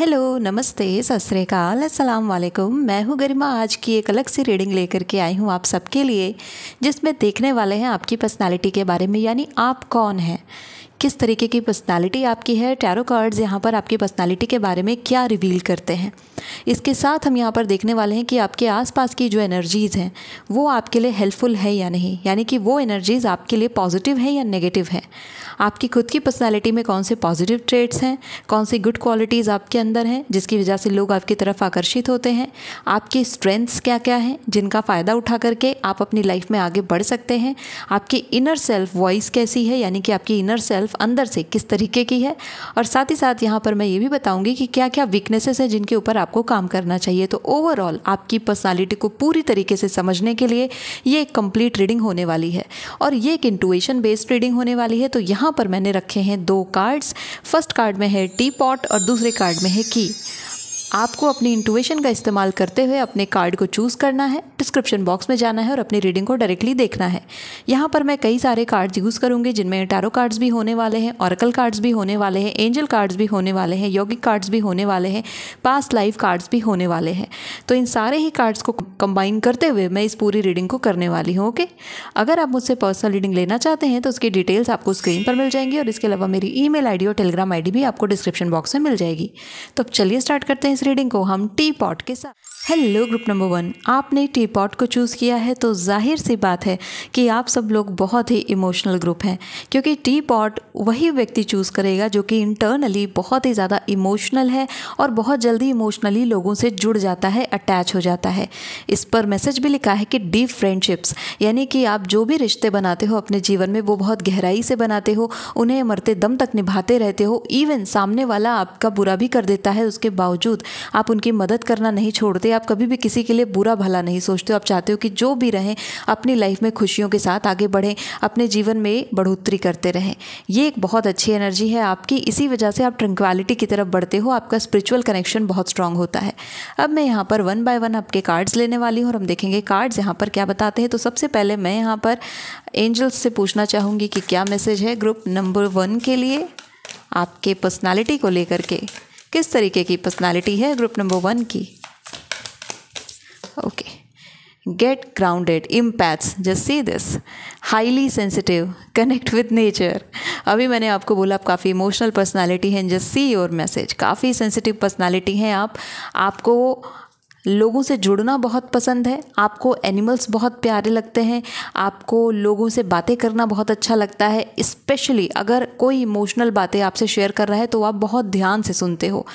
Hello नमस्ते सतरीकाल असलम वालेकुम मैं हूँ गरिमा आज की एक अलग सी रीडिंग लेकर के आई हूँ आप सबके लिए जिसमें देखने वाले हैं आपकी पर्सनालिटी के बारे में यानी आप कौन हैं किस तरीके की पर्सनालिटी आपकी है टैरो कार्ड्स यहाँ पर आपकी पर्सनालिटी के बारे में क्या रिवील करते हैं इसके साथ हम यहाँ पर देखने वाले हैं कि आपके आसपास की जो एनर्जीज़ हैं वो आपके लिए हेल्पफुल है या नहीं यानी कि वो एनर्जीज़ आपके लिए पॉजिटिव है या नेगेटिव है आपकी खुद की पर्सनैलिटी में कौन से पॉजिटिव ट्रेट्स हैं कौन सी गुड क्वालिटीज़ आपके अंदर हैं जिसकी वजह से लोग आपकी तरफ आकर्षित होते हैं आपकी स्ट्रेंथ्स क्या क्या हैं जिनका फ़ायदा उठा करके आप अपनी लाइफ में आगे बढ़ सकते हैं आपकी इनर सेल्फ वॉइस कैसी है यानी कि आपकी इनर सेल्फ सेल्फ अंदर से किस तरीके की है और साथ ही साथ यहाँ पर मैं ये भी बताऊँगी कि क्या क्या वीकनेसेस हैं जिनके ऊपर आपको काम करना चाहिए तो ओवरऑल आपकी पर्सनालिटी को पूरी तरीके से समझने के लिए ये एक कंप्लीट रीडिंग होने वाली है और ये एक इंटुएशन बेस्ड रीडिंग होने वाली है तो यहाँ पर मैंने रखे हैं दो कार्ड्स फर्स्ट कार्ड में है टी पॉट और दूसरे कार्ड में है की आपको अपनी इंटुएशन का इस्तेमाल करते हुए अपने कार्ड को चूज़ करना है डिस्क्रिप्शन बॉक्स में जाना है और अपनी रीडिंग को डायरेक्टली देखना है यहाँ पर मैं कई सारे कार्ड्स यूज़ करूँगी जिनमें टैरो कार्ड्स भी होने वाले हैं औरकल कार्ड्स भी होने वाले हैं एंजल कार्ड्स भी होने वाले हैं योगिक कार्ड्स भी होने वाले हैं पास्ट लाइफ कार्ड्स भी होने वाले हैं तो इन सारे ही कार्ड्स को कंबाइन करते हुए मैं इस पूरी रीडिंग को करने वाली हूँ ओके अगर आप मुझसे पर्सनल रीडिंग लेना चाहते हैं तो उसकी डिटेल्स आपको स्क्रीन पर मिल जाएंगी और इसके अलावा मेरी ई मेल और टेलीग्राम आई भी आपको डिस्क्रिप्शन बॉक्स में मिल जाएगी तो अब चलिए स्टार्ट करते हैं इस रीडिंग को हम टी पॉट के साथ हेलो ग्रुप नंबर वन आपने टी पॉट को चूज़ किया है तो जाहिर सी बात है कि आप सब लोग बहुत ही इमोशनल ग्रुप हैं क्योंकि टी पॉट वही व्यक्ति चूज़ करेगा जो कि इंटरनली बहुत ही ज़्यादा इमोशनल है और बहुत जल्दी इमोशनली लोगों से जुड़ जाता है अटैच हो जाता है इस पर मैसेज भी लिखा है कि डीप फ्रेंडशिप्स यानी कि आप जो भी रिश्ते बनाते हो अपने जीवन में वो बहुत गहराई से बनाते हो उन्हें मरते दम तक निभाते रहते हो इवन सामने वाला आपका बुरा भी कर देता है उसके बावजूद आप उनकी मदद करना नहीं छोड़ते हैं आप कभी भी किसी के लिए बुरा भला नहीं सोचते हो आप चाहते हो कि जो भी रहें अपनी लाइफ में खुशियों के साथ आगे बढ़ें अपने जीवन में बढ़ोतरी करते रहें ये एक बहुत अच्छी एनर्जी है आपकी इसी वजह से आप ट्रंक्वालिटी की तरफ बढ़ते हो आपका स्पिरिचुअल कनेक्शन बहुत स्ट्रांग होता है अब मैं यहाँ पर वन बाय वन आपके कार्ड्स लेने वाली हूँ और हम देखेंगे कार्ड्स यहाँ पर क्या बताते हैं तो सबसे पहले मैं यहाँ पर एंजल्स से पूछना चाहूँगी कि क्या मैसेज है ग्रुप नंबर वन के लिए आपके पर्सनालिटी को लेकर के किस तरीके की पर्सनालिटी है ग्रुप नंबर वन की okay get grounded empaths just see this highly sensitive connect with nature अभी मैंने आपको बोला आप काफ़ी इमोशनल पर्सनैलिटी हैं जस्ट सी योर मैसेज काफ़ी सेंसिटिव पर्सनैलिटी हैं आप आपको लोगों से जुड़ना बहुत पसंद है आपको एनिमल्स बहुत प्यारे लगते हैं आपको लोगों से बातें करना बहुत अच्छा लगता है स्पेशली अगर कोई इमोशनल बातें आपसे शेयर कर रहा है तो आप बहुत ध्यान से सुनते हो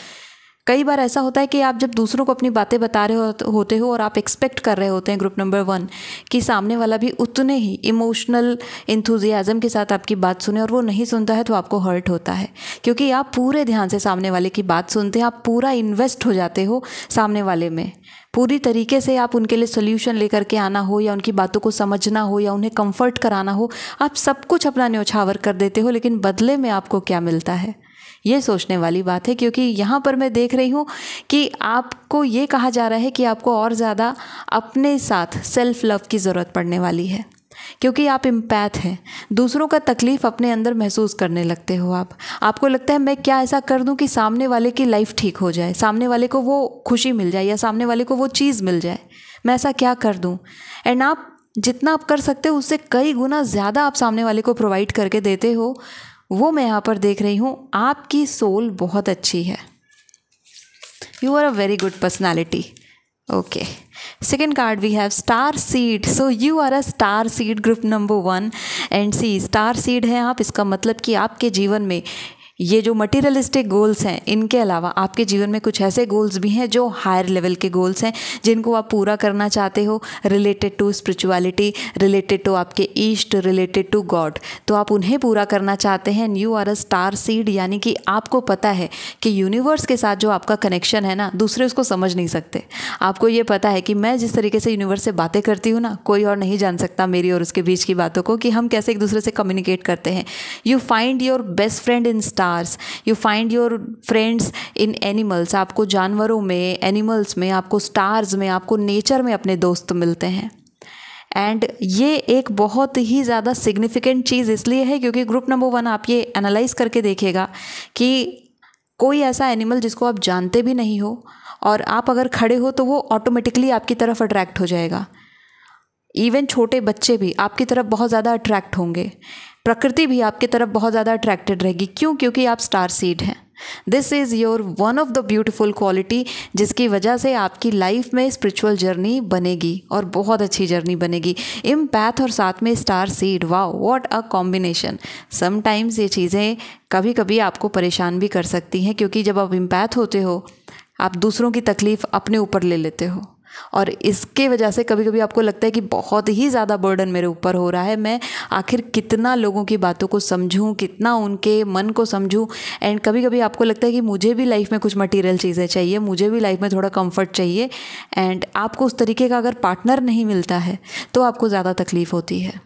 कई बार ऐसा होता है कि आप जब दूसरों को अपनी बातें बता रहे होते हो और आप एक्सपेक्ट कर रहे होते हैं ग्रुप नंबर वन कि सामने वाला भी उतने ही इमोशनल इंथुजियाज़म के साथ आपकी बात सुने और वो नहीं सुनता है तो आपको हर्ट होता है क्योंकि आप पूरे ध्यान से सामने वाले की बात सुनते हैं आप पूरा इन्वेस्ट हो जाते हो सामने वाले में पूरी तरीके से आप उनके लिए सोल्यूशन लेकर के आना हो या उनकी बातों को समझना हो या उन्हें कंफर्ट कराना हो आप सब कुछ अपना न्योछावर कर देते हो लेकिन बदले में आपको क्या मिलता है ये सोचने वाली बात है क्योंकि यहाँ पर मैं देख रही हूँ कि आपको ये कहा जा रहा है कि आपको और ज़्यादा अपने साथ सेल्फ लव की ज़रूरत पड़ने वाली है क्योंकि आप इम्पैथ हैं दूसरों का तकलीफ़ अपने अंदर महसूस करने लगते हो आप आपको लगता है मैं क्या ऐसा कर दूं कि सामने वाले की लाइफ ठीक हो जाए सामने वाले को वो खुशी मिल जाए या सामने वाले को वो चीज़ मिल जाए मैं ऐसा क्या कर दूं एंड आप जितना आप कर सकते हो उससे कई गुना ज़्यादा आप सामने वाले को प्रोवाइड करके देते हो वो मैं यहाँ पर देख रही हूँ आपकी सोल बहुत अच्छी है you are a very good personality okay second card we have star seed so you are a star seed group number one and see star seed है आप इसका मतलब कि आपके जीवन में ये जो मटेरियलिस्टिक गोल्स हैं इनके अलावा आपके जीवन में कुछ ऐसे गोल्स भी हैं जो हायर लेवल के गोल्स हैं जिनको आप पूरा करना चाहते हो related to spirituality related to आपके ईस्ट रिलेटेड टू गॉड तो आप उन्हें पूरा करना चाहते हैं you are a star seed यानी कि आपको पता है कि यूनिवर्स के साथ जो आपका कनेक्शन है ना दूसरे उसको समझ नहीं सकते आपको ये पता है कि मैं जिस तरीके से यूनिवर्स से बातें करती हूँ ना कोई और नहीं जान सकता मेरी और उसके बीच की बातों को कि हम कैसे एक दूसरे से कम्युनिकेट करते हैं you find your best friend in star stars you find your friends in animals आपको जानवरों में एनिमल्स में आपको स्टार्स में आपको नेचर में अपने दोस्त मिलते हैं एंड ये एक बहुत ही ज़्यादा सिग्निफिकेंट चीज़ इसलिए है क्योंकि ग्रुप नंबर वन आप ये एनालाइज करके देखेगा कि कोई ऐसा एनिमल जिसको आप जानते भी नहीं हो और आप अगर खड़े हो तो वो ऑटोमेटिकली आपकी तरफ अट्रैक्ट हो जाएगा इवन छोटे बच्चे भी आपकी तरफ बहुत ज़्यादा अट्रैक्ट होंगे प्रकृति भी आपकी तरफ बहुत ज़्यादा अट्रैक्टेड रहेगी क्यों क्योंकि आप स्टार सीड हैं this is your one of the beautiful quality जिसकी वजह से आपकी लाइफ में स्पिरिचुअल जर्नी बनेगी और बहुत अच्छी जर्नी बनेगी इम पैथ और साथ में star seed wow what a combination sometimes ये चीज़ें कभी कभी आपको परेशान भी कर सकती हैं क्योंकि जब आप इम्पैथ होते हो आप दूसरों की तकलीफ़ अपने ऊपर ले लेते हो और इसके वजह से कभी कभी आपको लगता है कि बहुत ही ज़्यादा बर्डन मेरे ऊपर हो रहा है मैं आखिर कितना लोगों की बातों को समझूँ कितना उनके मन को समझूं एंड कभी कभी आपको लगता है कि मुझे भी लाइफ में कुछ मटेरियल चीज़ें चाहिए मुझे भी लाइफ में थोड़ा कंफर्ट चाहिए एंड आपको उस तरीके का अगर पार्टनर नहीं मिलता है तो आपको ज़्यादा तकलीफ़ होती है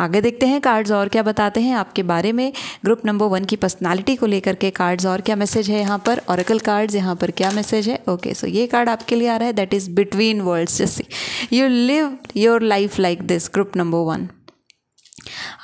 आगे देखते हैं कार्ड्स और क्या बताते हैं आपके बारे में ग्रुप नंबर वन की पर्सनालिटी को लेकर के कार्ड्स और क्या मैसेज है यहाँ पर औरकल कार्ड्स यहाँ पर क्या मैसेज है ओके सो ये कार्ड आपके लिए आ रहा है दैट इज़ बिटवीन वर्ल्ड्स जैसे you live your life like this group number one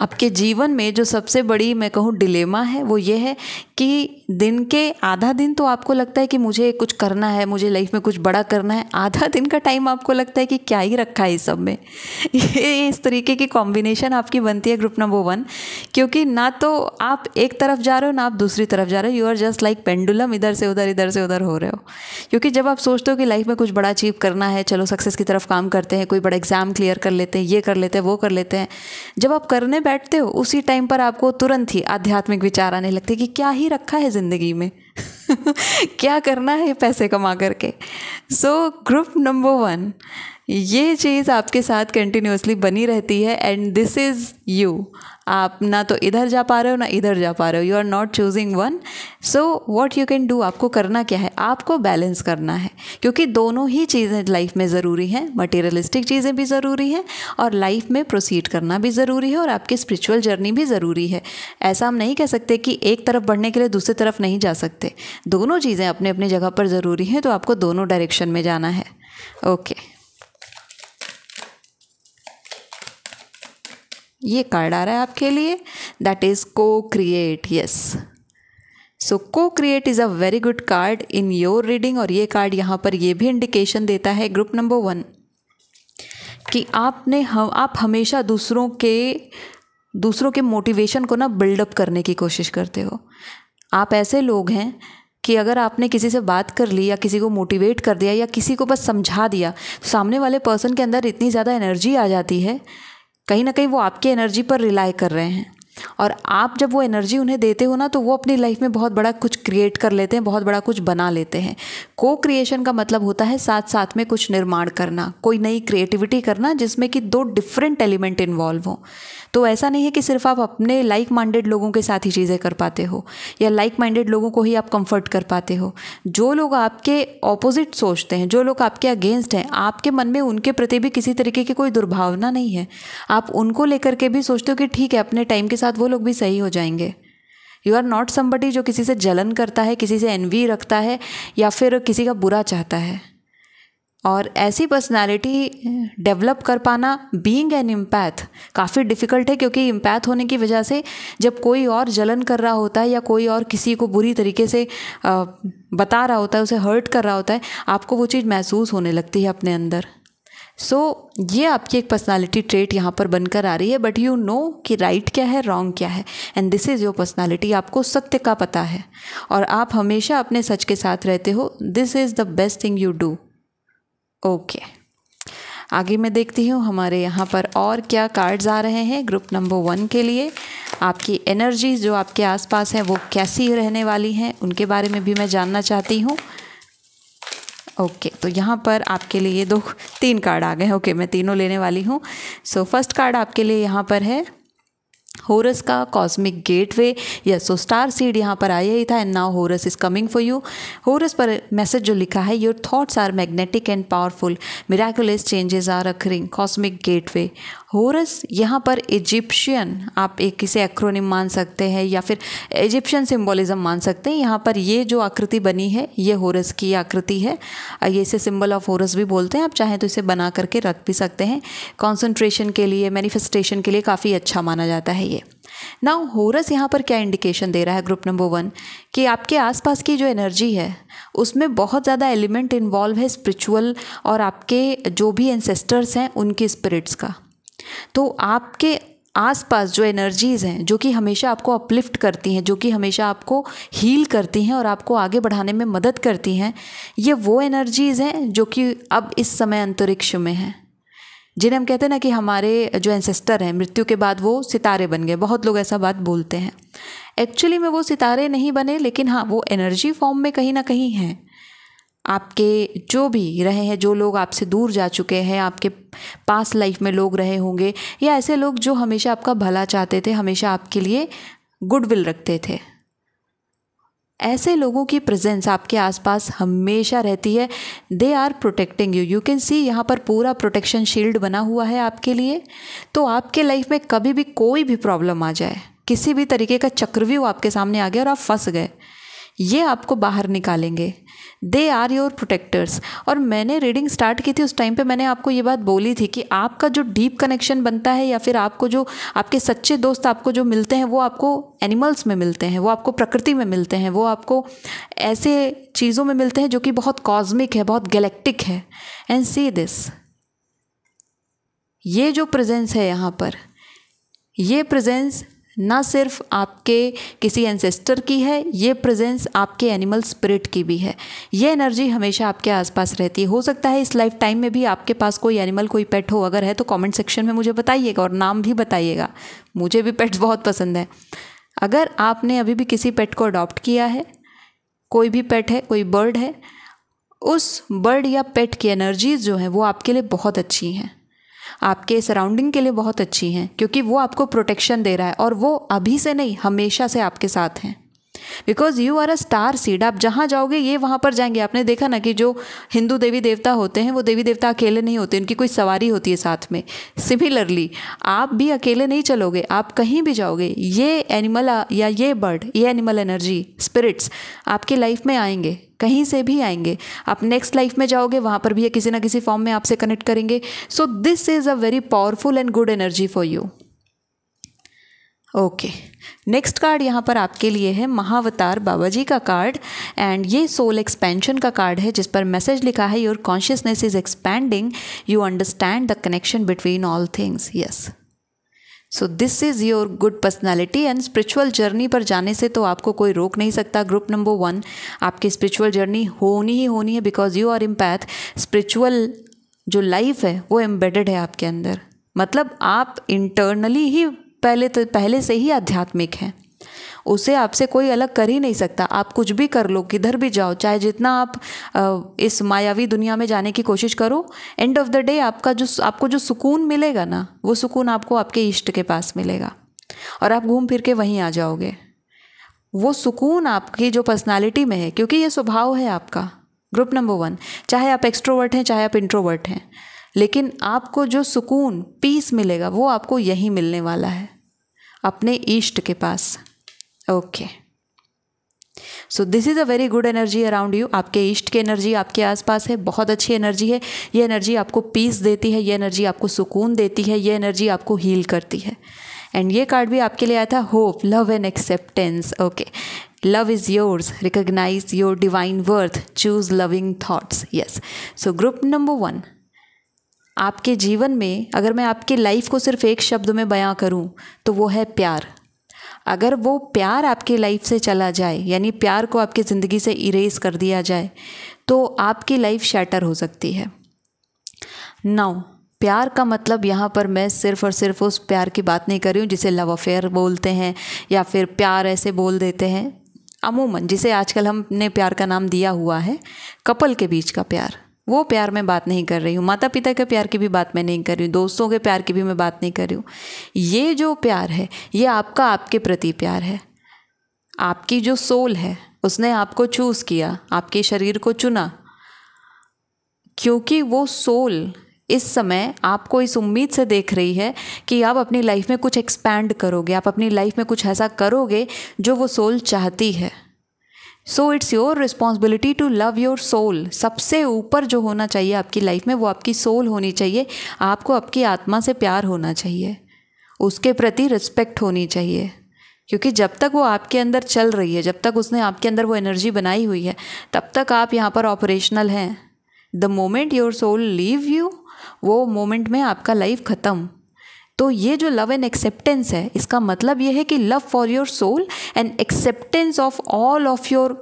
आपके जीवन में जो सबसे बड़ी मैं कहूँ डिलेमा है वो ये है कि दिन के आधा दिन तो आपको लगता है कि मुझे कुछ करना है मुझे लाइफ में कुछ बड़ा करना है आधा दिन का टाइम आपको लगता है कि क्या ही रखा है इस सब में ये इस तरीके की कॉम्बिनेशन आपकी बनती है ग्रुप नंबर वन क्योंकि ना तो आप एक तरफ जा रहे हो ना आप दूसरी तरफ जा रहे हो you are just like pendulum इधर से उधर इधर से उधर हो रहे हो क्योंकि जब आप सोचते हो कि लाइफ में कुछ बड़ा अचीव करना है चलो सक्सेस की तरफ काम करते हैं कोई बड़ा एग्जाम क्लियर कर लेते हैं ये कर लेते हैं वो कर लेते हैं जब आप आप करने बैठते हो उसी टाइम पर आपको तुरंत ही आध्यात्मिक विचार आने लगते कि क्या ही रखा है ज़िंदगी में क्या करना है पैसे कमा करके सो ग्रुप नंबर वन ये चीज़ आपके साथ कंटिन्यूसली बनी रहती है एंड दिस इज़ यू आप ना तो इधर जा पा रहे हो ना इधर जा पा रहे हो you are not choosing one so what you can do आपको करना क्या है आपको बैलेंस करना है क्योंकि दोनों ही चीज़ें लाइफ में ज़रूरी हैं मटेरियलिस्टिक चीज़ें भी ज़रूरी हैं और लाइफ में प्रोसीड करना भी ज़रूरी है और आपकी स्पिरिचुअल जर्नी भी ज़रूरी है ऐसा हम नहीं कह सकते कि एक तरफ बढ़ने के लिए दूसरी तरफ नहीं जा सकते दोनों चीज़ें अपने अपने जगह पर ज़रूरी हैं तो आपको दोनों डायरेक्शन में जाना है ओके okay. ये कार्ड आ रहा है आपके लिए that is co create yes so co create is a very good card in your reading और ये कार्ड यहाँ पर ये भी इंडिकेशन देता है ग्रुप नंबर वन कि आपने हम आप हमेशा दूसरों के दूसरों के मोटिवेशन को ना बिल्डअप करने की कोशिश करते हो आप ऐसे लोग हैं कि अगर आपने किसी से बात कर ली या किसी को मोटिवेट कर दिया या किसी को बस समझा दिया तो सामने वाले पर्सन के अंदर इतनी ज़्यादा एनर्जी आ जाती है कहीं ना कहीं वो आपकी एनर्जी पर रिलाई कर रहे हैं और आप जब वो एनर्जी उन्हें देते हो ना तो वो अपनी लाइफ में बहुत बड़ा कुछ क्रिएट कर लेते हैं बहुत बड़ा कुछ बना लेते हैं को क्रिएशन का मतलब होता है साथ साथ में कुछ निर्माण करना कोई नई क्रिएटिविटी करना जिसमें कि दो डिफरेंट एलिमेंट इन्वॉल्व हों तो ऐसा नहीं है कि सिर्फ आप अपने लाइक माइंडेड लोगों के साथ ही चीज़ें कर पाते हो या लाइक माइंडेड लोगों को ही आप कंफर्ट कर पाते हो जो लोग आपके ऑपोजिट सोचते हैं जो लोग आपके अगेंस्ट हैं आपके मन में उनके प्रति भी किसी तरीके की कोई दुर्भावना नहीं है आप उनको लेकर के भी सोचते हो कि ठीक है अपने टाइम के साथ साथ वो लोग भी सही हो जाएंगे यू आर नॉट समबडी जो किसी से जलन करता है किसी से एनवी रखता है या फिर किसी का बुरा चाहता है और ऐसी पर्सनालिटी डेवलप कर पाना बीइंग एन इम्पैथ काफ़ी डिफ़िकल्ट है क्योंकि इम्पैथ होने की वजह से जब कोई और जलन कर रहा होता है या कोई और किसी को बुरी तरीके से बता रहा होता है उसे हर्ट कर रहा होता है आपको वो चीज़ महसूस होने लगती है अपने अंदर सो so, ये आपकी एक पर्सनालिटी ट्रेट यहाँ पर बनकर आ रही है बट यू नो कि राइट right क्या है रॉन्ग क्या है and this is your personality आपको सत्य का पता है और आप हमेशा अपने सच के साथ रहते हो this is the best thing you do okay आगे मैं देखती हूँ हमारे यहाँ पर और क्या कार्ड्स आ रहे हैं ग्रुप नंबर वन के लिए आपकी एनर्जीज जो आपके आसपास हैं वो कैसी रहने वाली हैं उनके बारे में भी मैं जानना चाहती हूँ ओके okay, तो यहाँ पर आपके लिए ये दो तीन कार्ड आ गए हैं ओके okay, मैं तीनों लेने वाली हूँ सो फर्स्ट कार्ड आपके लिए यहाँ पर है होरस का cosmic gateway yes so star seed यहाँ पर आया ही था and now Horus is coming for you Horus पर मैसेज जो लिखा है your thoughts are magnetic and powerful miraculous changes are occurring cosmic gateway Horus यहाँ पर इजिप्शियन आप एक इसे एक्रोनिम मान सकते हैं या फिर इजिप्शियन सिम्बोलिज्म मान सकते हैं यहाँ पर ये जो आकृति बनी है ये होरस की आकृति है ये इसे सिम्बल ऑफ होरस भी बोलते हैं आप चाहें तो इसे बना करके रख भी सकते हैं कॉन्सेंट्रेशन के लिए मैनिफेस्टेशन के लिए काफ़ी अच्छा माना जाता है ये नाउ होरस यहाँ पर क्या इंडिकेशन दे रहा है ग्रुप नंबर वन कि आपके आसपास की जो एनर्जी है उसमें बहुत ज़्यादा एलिमेंट इन्वॉल्व है स्पिरिचुअल और आपके जो भी एंसेस्टर्स हैं उनके स्पिरिट्स का तो आपके आसपास जो एनर्जीज़ हैं जो कि हमेशा आपको अपलिफ्ट करती हैं जो कि हमेशा आपको हील करती हैं और आपको आगे बढ़ाने में मदद करती हैं ये वो एनर्जीज़ हैं जो कि अब इस समय अंतरिक्ष में हैं जिन्हें हम कहते हैं ना कि हमारे जो एंसेस्टर हैं मृत्यु के बाद वो सितारे बन गए बहुत लोग ऐसा बात बोलते हैं एक्चुअली में वो सितारे नहीं बने लेकिन हाँ वो एनर्जी फॉर्म में कहीं ना कहीं हैं आपके जो भी रहे हैं जो लोग आपसे दूर जा चुके हैं आपके पास लाइफ में लोग रहे होंगे या ऐसे लोग जो हमेशा आपका भला चाहते थे हमेशा आपके लिए गुडविल रखते थे ऐसे लोगों की प्रेजेंस आपके आसपास हमेशा रहती है they are protecting you you can see यहाँ पर पूरा प्रोटेक्शन शील्ड बना हुआ है आपके लिए तो आपके लाइफ में कभी भी कोई भी प्रॉब्लम आ जाए किसी भी तरीके का चक्रव्यूह आपके सामने आ गया और आप फंस गए ये आपको बाहर निकालेंगे दे आर योर प्रोटेक्टर्स और मैंने रीडिंग स्टार्ट की थी उस टाइम पे मैंने आपको ये बात बोली थी कि आपका जो डीप कनेक्शन बनता है या फिर आपको जो आपके सच्चे दोस्त आपको जो मिलते हैं वो आपको एनिमल्स में मिलते हैं वो आपको प्रकृति में मिलते हैं वो आपको ऐसे चीज़ों में मिलते हैं जो कि बहुत कॉस्मिक है बहुत गैलेक्टिक है एंड सी दिस ये जो प्रेजेंस है यहाँ पर ये प्रेजेंस ना सिर्फ आपके किसी एंसेस्टर की है ये प्रेजेंस आपके एनिमल स्पिरिट की भी है ये एनर्जी हमेशा आपके आसपास रहती है हो सकता है इस लाइफ टाइम में भी आपके पास कोई एनिमल कोई पेट हो अगर है तो कमेंट सेक्शन में मुझे बताइएगा और नाम भी बताइएगा मुझे भी पेट्स बहुत पसंद है अगर आपने अभी भी किसी पेट को अडॉप्ट किया है कोई भी पेट है कोई बर्ड है उस बर्ड या पेट की एनर्जीज़ जो हैं वो आपके लिए बहुत अच्छी हैं आपके सराउंडिंग के लिए बहुत अच्छी हैं क्योंकि वो आपको प्रोटेक्शन दे रहा है और वो अभी से नहीं हमेशा से आपके साथ हैं because you are a star seed आप जहाँ जाओगे ये वहाँ पर जाएंगे आपने देखा ना कि जो हिंदू देवी देवता होते हैं वो देवी देवता अकेले नहीं होते उनकी कोई सवारी होती है साथ में सिमिलरली आप भी अकेले नहीं चलोगे आप कहीं भी जाओगे ये एनिमल या ये बर्ड ये एनिमल एनर्जी स्पिरिट्स आपके लाइफ में आएंगे कहीं से भी आएंगे आप नेक्स्ट लाइफ में जाओगे वहाँ पर भी ये किसी ना किसी फॉर्म में आपसे कनेक्ट करेंगे so this is a very powerful and good energy for you okay next card यहाँ पर आपके लिए है महावतार बाबा जी का कार्ड एंड ये सोल एक्सपेंशन का कार्ड है जिस पर मैसेज लिखा है your consciousness is expanding you understand the connection between all things yes so this is your good personality and spiritual journey पर जाने से तो आपको कोई रोक नहीं सकता ग्रुप नंबर वन आपकी स्पिरिचुअल जर्नी होनी ही होनी है because you are empath spiritual जो लाइफ है वो एम्बेडेड है आपके अंदर मतलब आप इंटरनली ही पहले तो पहले से ही आध्यात्मिक है उसे आपसे कोई अलग कर ही नहीं सकता आप कुछ भी कर लो किधर भी जाओ चाहे जितना आप इस मायावी दुनिया में जाने की कोशिश करो एंड ऑफ द डे आपका जो आपको जो सुकून मिलेगा ना वो सुकून आपको आपके इष्ट के पास मिलेगा और आप घूम फिर के वहीं आ जाओगे वो सुकून आपकी जो पर्सनालिटी में है क्योंकि ये स्वभाव है आपका ग्रुप नंबर वन चाहे आप एक्सट्रोवर्ट हैं चाहे आप इंट्रोवर्ट हैं लेकिन आपको जो सुकून पीस मिलेगा वो आपको यहीं मिलने वाला है अपने ईष्ट के पास okay so this is a very good energy around you आपके ईष्ट की एनर्जी आपके आसपास है बहुत अच्छी एनर्जी है ये एनर्जी आपको पीस देती है ये एनर्जी आपको सुकून देती है ये एनर्जी आपको हील करती है एंड ये कार्ड भी आपके लिए आया था hope love and acceptance okay love is yours recognise your divine worth choose loving thoughts yes so group number one आपके जीवन में अगर मैं आपकी लाइफ को सिर्फ एक शब्द में बयां करूं तो वो है प्यार अगर वो प्यार आपकी लाइफ से चला जाए यानी प्यार को आपकी ज़िंदगी से इरेज कर दिया जाए तो आपकी लाइफ शैटर हो सकती है नाउ प्यार का मतलब यहाँ पर मैं सिर्फ और सिर्फ उस प्यार की बात नहीं कर रही हूँ जिसे लव अफेयर बोलते हैं या फिर प्यार ऐसे बोल देते हैं अमूमन जिसे आजकल हमने प्यार का नाम दिया हुआ है कपल के बीच का प्यार वो प्यार में बात नहीं कर रही हूँ माता पिता के प्यार की भी बात मैं नहीं कर रही हूँ दोस्तों के प्यार की भी मैं बात नहीं कर रही हूँ ये जो प्यार है ये आपका आपके प्रति प्यार है आपकी जो सोल है उसने आपको चूज़ किया आपके शरीर को चुना क्योंकि वो सोल इस समय आपको इस उम्मीद से देख रही है कि आप अपनी लाइफ में कुछ एक्सपैंड करोगे आप अपनी लाइफ में कुछ ऐसा करोगे जो वो सोल चाहती है so it's your responsibility to love your soul सबसे ऊपर जो होना चाहिए आपकी लाइफ में वो आपकी सोल होनी चाहिए आपको आपकी आत्मा से प्यार होना चाहिए उसके प्रति रिस्पेक्ट होनी चाहिए क्योंकि जब तक वो आपके अंदर चल रही है जब तक उसने आपके अंदर वो एनर्जी बनाई हुई है तब तक आप यहाँ पर ऑपरेशनल हैं the moment your soul leave you वो मोमेंट में आपका लाइफ ख़त्म तो ये जो लव एंड एक्सेप्टेंस है इसका मतलब ये है कि love for your soul and acceptance of all of your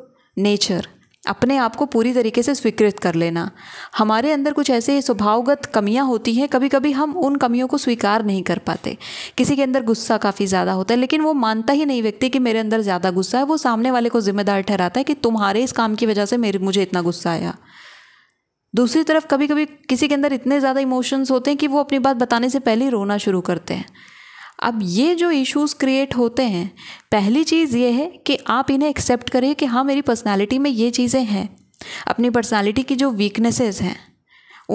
nature अपने आप को पूरी तरीके से स्वीकृत कर लेना हमारे अंदर कुछ ऐसे स्वभावगत कमियां होती हैं कभी कभी हम उन कमियों को स्वीकार नहीं कर पाते किसी के अंदर गुस्सा काफ़ी ज़्यादा होता है लेकिन वो मानता ही नहीं व्यक्ति कि मेरे अंदर ज़्यादा गुस्सा है वो सामने वाले को जिम्मेदार ठहराता है कि तुम्हारे इस काम की वजह से मेरे मुझे इतना गुस्सा आया दूसरी तरफ कभी कभी किसी के अंदर इतने ज़्यादा इमोशंस होते हैं कि वो अपनी बात बताने से पहले रोना शुरू करते हैं अब ये जो इश्यूज क्रिएट होते हैं पहली चीज़ ये है कि आप इन्हें एक्सेप्ट करिए कि हाँ मेरी पर्सनैलिटी में ये चीज़ें हैं अपनी पर्सनैलिटी की जो वीकनेसेस हैं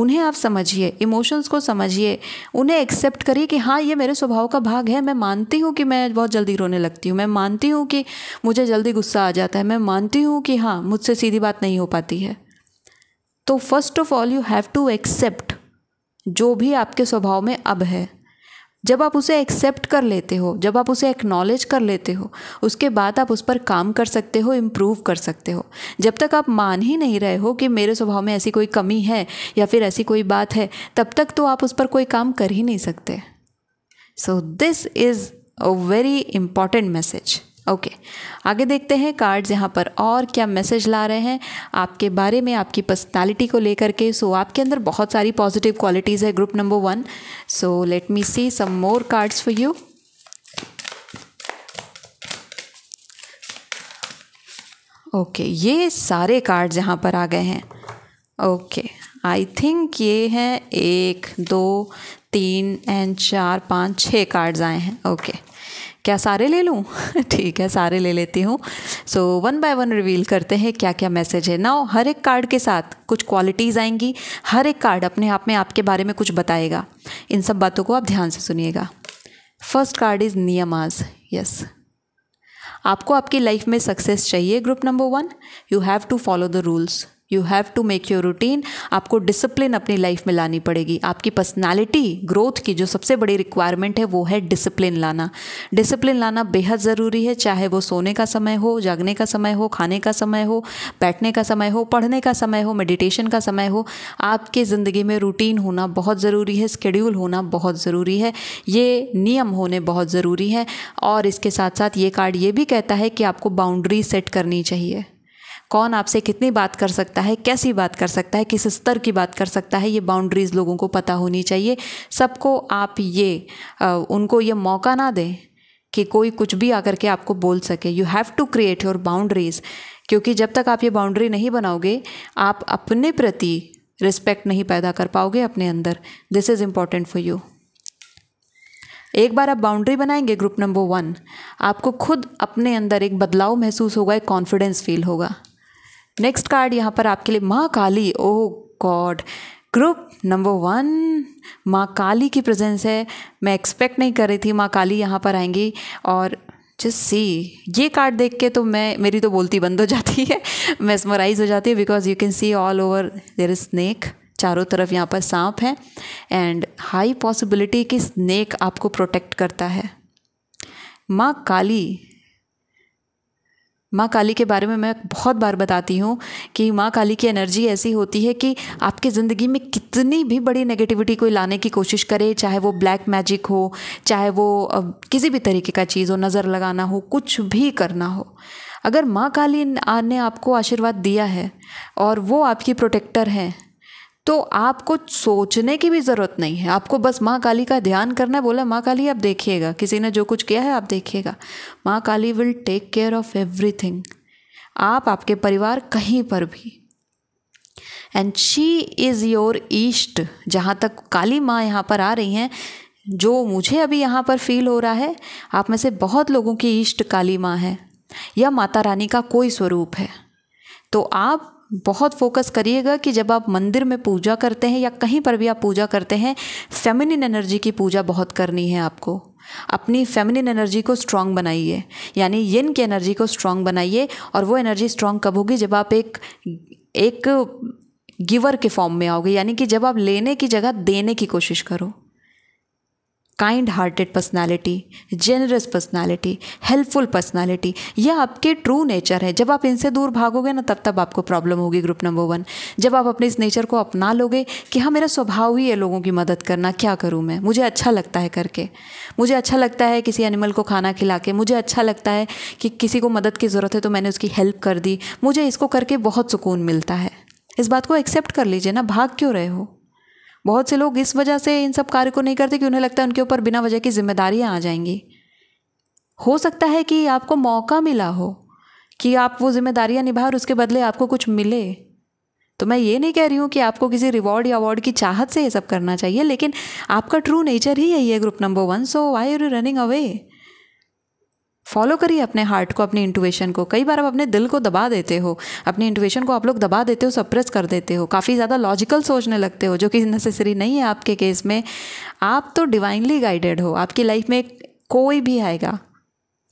उन्हें आप समझिए इमोशंस को समझिए उन्हें एक्सेप्ट करिए कि हाँ ये मेरे स्वभाव का भाग है मैं मानती हूँ कि मैं बहुत जल्दी रोने लगती हूँ मैं मानती हूँ कि मुझे जल्दी गुस्सा आ जाता है मैं मानती हूँ कि हाँ मुझसे सीधी बात नहीं हो पाती है तो first of all you have to accept जो भी आपके स्वभाव में अब है जब आप उसे एक्सेप्ट कर लेते हो जब आप उसे एक्नॉलेज कर लेते हो उसके बाद आप उस पर काम कर सकते हो इम्प्रूव कर सकते हो जब तक आप मान ही नहीं रहे हो कि मेरे स्वभाव में ऐसी कोई कमी है या फिर ऐसी कोई बात है तब तक तो आप उस पर कोई काम कर ही नहीं सकते so this is a very important message okay okay. आगे देखते हैं कार्ड्स यहाँ पर और क्या मैसेज ला रहे हैं आपके बारे में आपकी पर्सनालिटी को लेकर के सो so, आपके अंदर बहुत सारी पॉजिटिव क्वालिटीज़ है group number one so let me see some more cards for you okay ये सारे कार्ड्स यहाँ पर आ गए हैं ओके आई थिंक ये हैं एक दो तीन एंड चार पाँच छः कार्ड्स आए हैं ओके okay. क्या सारे ले लूँ ठीक है सारे ले लेती हूँ so one by one reveal करते हैं क्या क्या मैसेज है ना हर एक कार्ड के साथ कुछ क्वालिटीज़ आएंगी हर एक कार्ड अपने आप में आपके बारे में कुछ बताएगा इन सब बातों को आप ध्यान से सुनिएगा फर्स्ट कार्ड इज़ नियमाज यस आपको आपकी लाइफ में सक्सेस चाहिए group number one you have to follow the rules you have to make your routine आपको डिसिप्लिन अपनी लाइफ में लानी पड़ेगी आपकी पर्सनालिटी ग्रोथ की जो सबसे बड़ी रिक्वायरमेंट है वो है डिसिप्लिन लाना डिसिप्लिन लाना बेहद ज़रूरी है चाहे वो सोने का समय हो जागने का समय हो खाने का समय हो बैठने का समय हो पढ़ने का समय हो मेडिटेशन का समय हो आपके ज़िंदगी में रूटीन होना बहुत ज़रूरी है स्केड्यूल होना बहुत ज़रूरी है ये नियम होने बहुत ज़रूरी हैं और इसके साथ साथ ये कार्ड ये भी कहता है कि आपको बाउंड्री सेट करनी चाहिए कौन आपसे कितनी बात कर सकता है कैसी बात कर सकता है किस स्तर की बात कर सकता है ये बाउंड्रीज़ लोगों को पता होनी चाहिए सबको आप ये उनको ये मौका ना दें कि कोई कुछ भी आकर के आपको बोल सके you have to create your boundaries क्योंकि जब तक आप ये बाउंड्री नहीं बनाओगे आप अपने प्रति रिस्पेक्ट नहीं पैदा कर पाओगे अपने अंदर this is important for you एक बार आप बाउंड्री बनाएंगे ग्रुप नंबर वन आपको खुद अपने अंदर एक बदलाव महसूस होगा एक कॉन्फिडेंस फील होगा नेक्स्ट कार्ड यहाँ पर आपके लिए माँ Kali oh God group number one माँ काली की प्रेजेंस है मैं एक्सपेक्ट नहीं कर रही थी माँ काली यहाँ पर आएंगी और जस्ट सी ये कार्ड देख के तो मैं मेरी तो बोलती बंद हो जाती है मेस्मराइज हो जाती है because you can see all over there is snake चारों तरफ यहाँ पर सांप है एंड हाई पॉसिबिलिटी कि स्नेक आपको प्रोटेक्ट करता है माँ काली माँ काली के बारे में मैं बहुत बार बताती हूँ कि माँ काली की एनर्जी ऐसी होती है कि आपकी ज़िंदगी में कितनी भी बड़ी नेगेटिविटी कोई लाने की कोशिश करे चाहे वो ब्लैक मैजिक हो चाहे वो किसी भी तरीके का चीज़ हो नज़र लगाना हो कुछ भी करना हो अगर माँ काली ने आपको आशीर्वाद दिया है और वो आपकी प्रोटेक्टर हैं तो आपको सोचने की भी ज़रूरत नहीं है आपको बस माँ काली का ध्यान करना है बोला माँ काली आप देखिएगा किसी ने जो कुछ किया है आप देखिएगा माँ Kali will take care of everything आप आपके परिवार कहीं पर भी एंड शी इज़ योर ईस्ट जहाँ तक काली माँ यहाँ पर आ रही हैं जो मुझे अभी यहाँ पर फील हो रहा है आप में से बहुत लोगों की ईष्ट काली माँ है या माता रानी का कोई स्वरूप है तो आप बहुत फोकस करिएगा कि जब आप मंदिर में पूजा करते हैं या कहीं पर भी आप पूजा करते हैं फेमिनिन एनर्जी की पूजा बहुत करनी है आपको अपनी फेमिनिन एनर्जी को स्ट्रांग बनाइए यानी यिन की एनर्जी को स्ट्रांग बनाइए और वो एनर्जी स्ट्रांग कब होगी जब आप एक एक गिवर के फॉर्म में आओगे यानी कि जब आप लेने की जगह देने की कोशिश करो kind hearted personality generous personality helpful personality यह आपके ट्रू नेचर है जब आप इनसे दूर भागोगे ना तब तब आपको प्रॉब्लम होगी ग्रुप नंबर वन जब आप अपने इस नेचर को अपना लोगे कि हाँ मेरा स्वभाव ही है लोगों की मदद करना क्या करूँ मैं मुझे अच्छा लगता है करके मुझे अच्छा लगता है किसी एनिमल को खाना खिला के मुझे अच्छा लगता है कि किसी को मदद की ज़रूरत है तो मैंने उसकी हेल्प कर दी मुझे इसको करके बहुत सुकून मिलता है इस बात को एक्सेप्ट कर लीजिए ना भाग क्यों रहे हो बहुत से लोग इस वजह से इन सब कार्य को नहीं करते कि उन्हें लगता है उनके ऊपर बिना वजह की जिम्मेदारियाँ आ जाएंगी हो सकता है कि आपको मौका मिला हो कि आप वो जिम्मेदारियाँ निभा और उसके बदले आपको कुछ मिले तो मैं ये नहीं कह रही हूँ कि आपको किसी रिवॉर्ड या अवार्ड की चाहत से ये सब करना चाहिए लेकिन आपका ट्रू नेचर ही यही है group number one so why are you running away follow करिए अपने हार्ट को अपनी इंटुएशन को कई बार आप अपने दिल को दबा देते हो अपनी इंटुएशन को आप लोग दबा देते हो सप्रेस कर देते हो काफ़ी ज़्यादा लॉजिकल सोचने लगते हो जो कि नेसेसरी नहीं है आपके केस में आप तो डिवाइनली गाइडेड हो आपकी लाइफ में कोई भी आएगा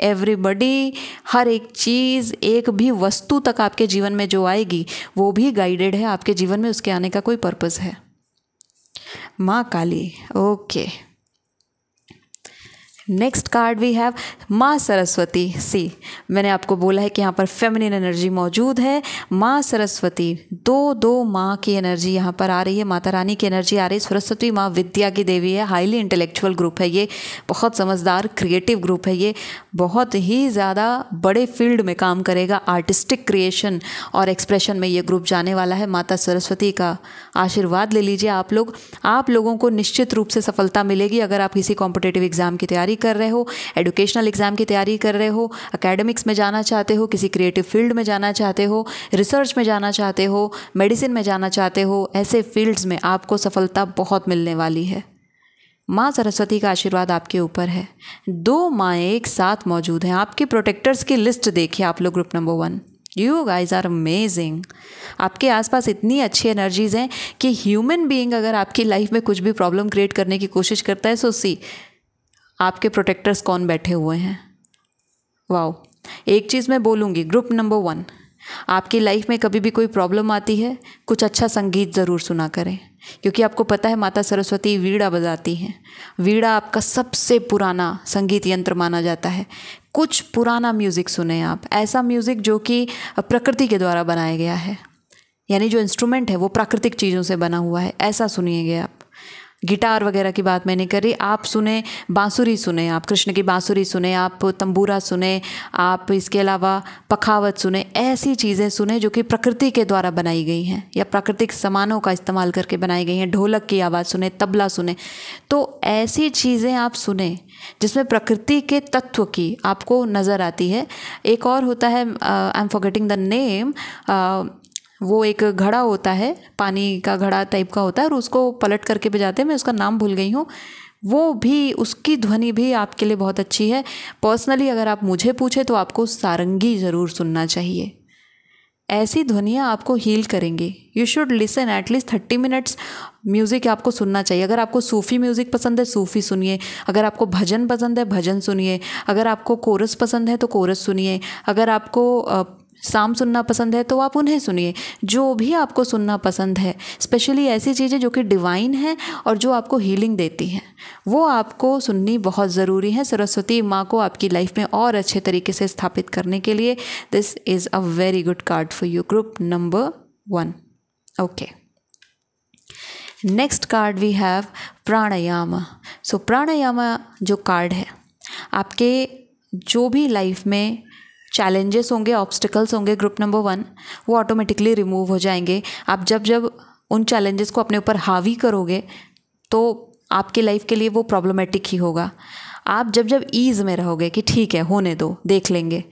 एवरीबडी हर एक चीज़ एक भी वस्तु तक आपके जीवन में जो आएगी वो भी गाइडेड है आपके जीवन में उसके आने का कोई पर्पज़ है माँ Kali okay next card we have माँ सरस्वती सी मैंने आपको बोला है कि यहाँ पर फेमिनिन एनर्जी मौजूद है माँ सरस्वती दो दो माँ की एनर्जी यहाँ पर आ रही है माता रानी की एनर्जी आ रही है सरस्वती माँ विद्या की देवी है हाईली इंटेलेक्चुअल ग्रुप है ये बहुत समझदार क्रिएटिव ग्रुप है ये बहुत ही ज़्यादा बड़े फील्ड में काम करेगा आर्टिस्टिक क्रिएशन और एक्सप्रेशन में ये ग्रुप जाने वाला है माता सरस्वती का आशीर्वाद ले लीजिए आप लोग आप लोगों को निश्चित रूप से सफलता मिलेगी अगर आप किसी कॉम्पिटेटिव एग्ज़ाम की तैयारी कर रहे हो एडुकेशनल एग्ज़ाम की तैयारी कर रहे हो अकेडमिक्स में जाना चाहते हो किसी क्रिएटिव फील्ड में जाना चाहते हो रिसर्च में जाना चाहते हो मेडिसिन में जाना चाहते हो ऐसे फील्ड्स में आपको सफलता बहुत मिलने वाली है माँ सरस्वती का आशीर्वाद आपके ऊपर है दो माएँ एक साथ मौजूद हैं आपके प्रोटेक्टर्स की लिस्ट देखिए आप लोग group number one you guys are amazing आपके आसपास इतनी अच्छी एनर्जीज हैं कि ह्यूमन बीइंग अगर आपकी लाइफ में कुछ भी प्रॉब्लम क्रिएट करने की कोशिश करता है सो सी आपके प्रोटेक्टर्स कौन बैठे हुए हैं वाओ एक चीज़ मैं बोलूँगी ग्रुप नंबर वन आपकी लाइफ में कभी भी कोई प्रॉब्लम आती है कुछ अच्छा संगीत ज़रूर सुना करें क्योंकि आपको पता है माता सरस्वती वीड़ा बजाती हैं वीड़ा आपका सबसे पुराना संगीत यंत्र माना जाता है कुछ पुराना म्यूज़िक सुने आप ऐसा म्यूज़िक जो कि प्रकृति के द्वारा बनाया गया है यानी जो इंस्ट्रूमेंट है वो प्राकृतिक चीज़ों से बना हुआ है ऐसा सुनिएगा आप गिटार वगैरह की बात मैंने करी आप सुने बांसुरी सुने आप कृष्ण की बांसुरी सुने आप तंबूरा सुने आप इसके अलावा पखावत सुने ऐसी चीज़ें सुने जो कि प्रकृति के द्वारा बनाई गई हैं या प्राकृतिक सामानों का इस्तेमाल करके बनाई गई हैं ढोलक की आवाज़ सुने तबला सुने तो ऐसी चीज़ें आप सुने जिसमें प्रकृति के तत्व की आपको नज़र आती है एक और होता है I am forgetting the name वो एक घड़ा होता है पानी का घड़ा टाइप का होता है और उसको पलट करके बजाते हैं मैं उसका नाम भूल गई हूँ वो भी उसकी ध्वनि भी आपके लिए बहुत अच्छी है पर्सनली अगर आप मुझे पूछे तो आपको सारंगी ज़रूर सुनना चाहिए ऐसी ध्वनियाँ आपको हील करेंगी you should listen at least thirty minutes music आपको सुनना चाहिए अगर आपको सूफ़ी म्यूज़िक पसंद है सूफ़ी सुनिए अगर आपको भजन पसंद है भजन सुनिए अगर आपको कोरस पसंद है तो कोरस सुनिए अगर आपको शाम सुनना पसंद है तो आप उन्हें सुनिए जो भी आपको सुनना पसंद है स्पेशली ऐसी चीज़ें जो कि डिवाइन हैं और जो आपको हीलिंग देती हैं वो आपको सुननी बहुत ज़रूरी है सरस्वती माँ को आपकी लाइफ में और अच्छे तरीके से स्थापित करने के लिए this is a very good card for you group number one okay next card we have pranayama so pranayama जो कार्ड है आपके जो भी लाइफ में चैलेंजेस होंगे ऑब्स्टिकल्स होंगे ग्रुप नंबर वन वो ऑटोमेटिकली रिमूव हो जाएंगे आप जब जब उन चैलेंजेस को अपने ऊपर हावी करोगे तो आपकी लाइफ के लिए वो प्रॉब्लमेटिक ही होगा आप जब जब ईज़ में रहोगे कि ठीक है होने दो देख लेंगे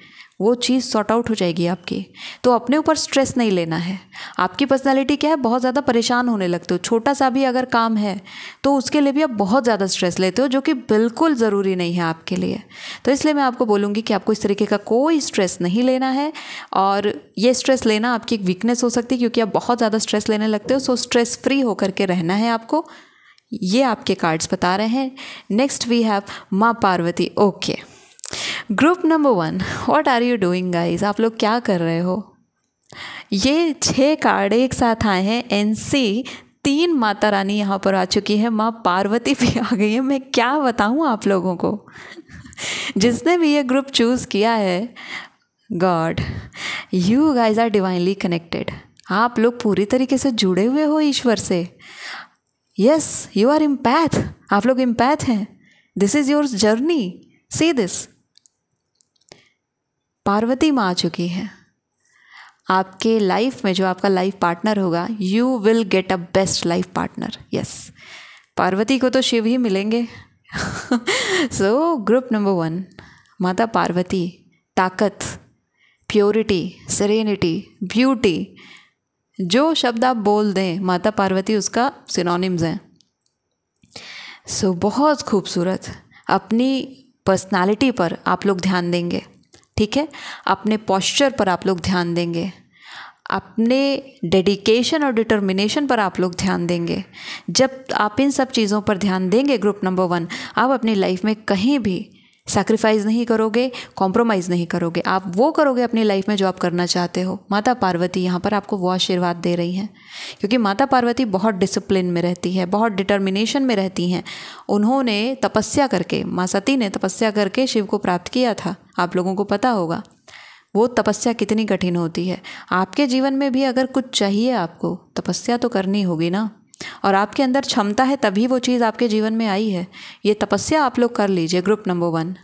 वो चीज़ सॉर्ट आउट हो जाएगी आपकी तो अपने ऊपर स्ट्रेस नहीं लेना है आपकी पर्सनालिटी क्या है बहुत ज़्यादा परेशान होने लगते हो छोटा सा भी अगर काम है तो उसके लिए भी आप बहुत ज़्यादा स्ट्रेस लेते हो जो कि बिल्कुल ज़रूरी नहीं है आपके लिए तो इसलिए मैं आपको बोलूँगी कि आपको इस तरीके का कोई स्ट्रेस नहीं लेना है और ये स्ट्रेस लेना आपकी एक वीकनेस हो सकती है क्योंकि आप बहुत ज़्यादा स्ट्रेस लेने लगते हो सो स्ट्रेस फ्री होकर के रहना है आपको ये आपके कार्ड्स बता रहे हैं नेक्स्ट वी हैव माँ Parvati okay okay. Group number one what are you doing guys आप लोग क्या कर रहे हो ये छः कार्ड एक साथ आए हैं एन सी तीन माता रानी यहाँ पर आ चुकी है माँ पार्वती भी आ गई है मैं क्या बताऊँ आप लोगों को जिसने भी ये ग्रुप चूज़ किया है God you guys are divinely connected आप लोग पूरी तरीके से जुड़े हुए हो ईश्वर से यस यू आर इम्पैथ आप लोग इम्पैथ हैं this is your journey see this Parvati माँ आ चुकी हैं आपके लाइफ में जो आपका लाइफ पार्टनर होगा you will get a best life partner yes Parvati को तो शिव ही मिलेंगे सो ग्रुप नंबर वन माता पार्वती ताकत प्योरिटी सरेनिटी ब्यूटी जो शब्द आप बोल दें माता पार्वती उसका सिनोनिम्स हैं सो so, बहुत खूबसूरत अपनी पर्सनालिटी पर आप लोग ध्यान देंगे ठीक है अपने पॉस्चर पर आप लोग ध्यान देंगे अपने डेडिकेशन और डिटर्मिनेशन पर आप लोग ध्यान देंगे जब आप इन सब चीज़ों पर ध्यान देंगे ग्रुप नंबर वन आप अपनी लाइफ में कहीं भी सैक्रिफाइस नहीं करोगे कॉम्प्रोमाइज़ नहीं करोगे आप वो करोगे अपनी लाइफ में जो आप करना चाहते हो माता पार्वती यहाँ पर आपको वो आशीर्वाद दे रही हैं क्योंकि माता पार्वती बहुत डिसिप्लिन में रहती है बहुत डिटर्मिनेशन में रहती हैं उन्होंने तपस्या करके माँ सती ने तपस्या करके शिव को प्राप्त किया था आप लोगों को पता होगा वो तपस्या कितनी कठिन होती है आपके जीवन में भी अगर कुछ चाहिए आपको तपस्या तो करनी होगी ना और आपके अंदर क्षमता है तभी वो चीज़ आपके जीवन में आई है ये तपस्या आप लोग कर लीजिए ग्रुप नंबर वन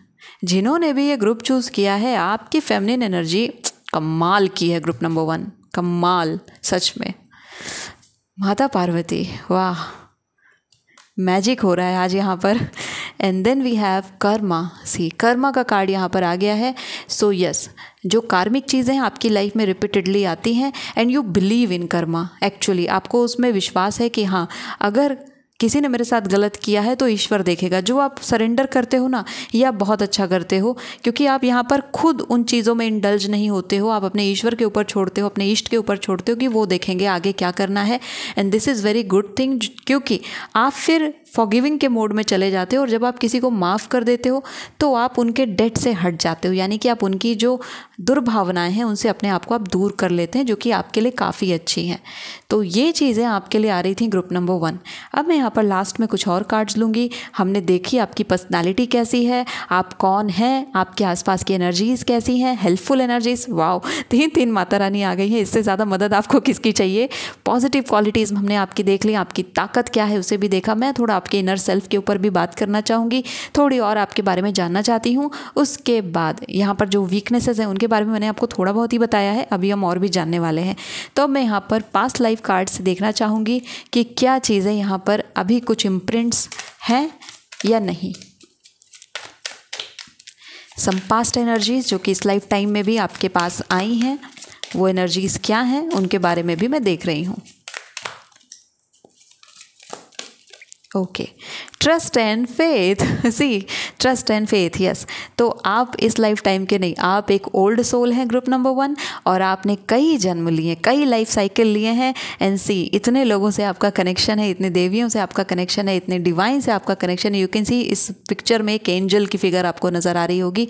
जिन्होंने भी ये ग्रुप चूज़ किया है आपकी फैमिली एनर्जी कमाल की है ग्रुप नंबर वन कमाल सच में माता पार्वती वाह मैजिक हो रहा है आज यहाँ पर and then we have karma see karma का कार्ड यहाँ पर आ गया है सो so, यस yes, जो कार्मिक चीज़ें आपकी लाइफ में रिपीटेडली आती हैं and you believe in karma actually आपको उसमें विश्वास है कि हाँ अगर किसी ने मेरे साथ गलत किया है तो ईश्वर देखेगा जो आप सरेंडर करते हो ना ये आप बहुत अच्छा करते हो क्योंकि आप यहाँ पर खुद उन चीज़ों में इंडल्ज नहीं होते हो आप अपने ईश्वर के ऊपर छोड़ते हो अपने इष्ट के ऊपर छोड़ते हो कि वो देखेंगे आगे क्या करना है and this is very good thing क्योंकि आप फिर फॉगिविंग के मोड में चले जाते हो और जब आप किसी को माफ़ कर देते हो तो आप उनके डेट से हट जाते हो यानी कि आप उनकी जो दुर्भावनाएं हैं उनसे अपने आप को आप दूर कर लेते हैं जो कि आपके लिए काफ़ी अच्छी हैं तो ये चीज़ें आपके लिए आ रही थी ग्रुप नंबर वन अब मैं यहाँ पर लास्ट में कुछ और कार्ड्स लूँगी हमने देखी आपकी पर्सनैलिटी कैसी है आप कौन हैं आपके आसपास की एनर्जीज़ कैसी हैं हेल्पफुल एनर्जीज़ वाओ तीन तीन माता रानी आ गई है इससे ज़्यादा मदद आपको किसकी चाहिए पॉजिटिव क्वालिटीज़ हमने आपकी देख ली आपकी ताकत क्या है उसे भी देखा मैं थोड़ा आपके इनर सेल्फ के ऊपर भी बात करना चाहूँगी थोड़ी और आपके बारे में जानना चाहती हूँ उसके बाद यहाँ पर जो वीकनेसेस हैं उनके बारे में मैंने आपको थोड़ा बहुत ही बताया है अभी हम और भी जानने वाले हैं तो मैं यहाँ पर पास्ट लाइफ कार्ड से देखना चाहूँगी कि क्या चीज़ें यहाँ पर अभी कुछ इम्प्रिंट्स हैं या नहीं सम पास्ट एनर्जीज जो कि इस लाइफ टाइम में भी आपके पास आई हैं वो एनर्जीज़ क्या हैं उनके बारे में भी मैं देख रही हूँ Okay trust and faith see trust and faith yes तो आप इस लाइफ टाइम के नहीं आप एक ओल्ड सोल हैं ग्रुप नंबर वन और आपने कई जन्म लिए कई लाइफ साइकिल लिए हैं एंड सी इतने लोगों से आपका कनेक्शन है इतने देवियों से आपका कनेक्शन है इतने डिवाइन से आपका कनेक्शन है यू कैन सी इस पिक्चर में एक एंजल की फिगर आपको नज़र आ रही होगी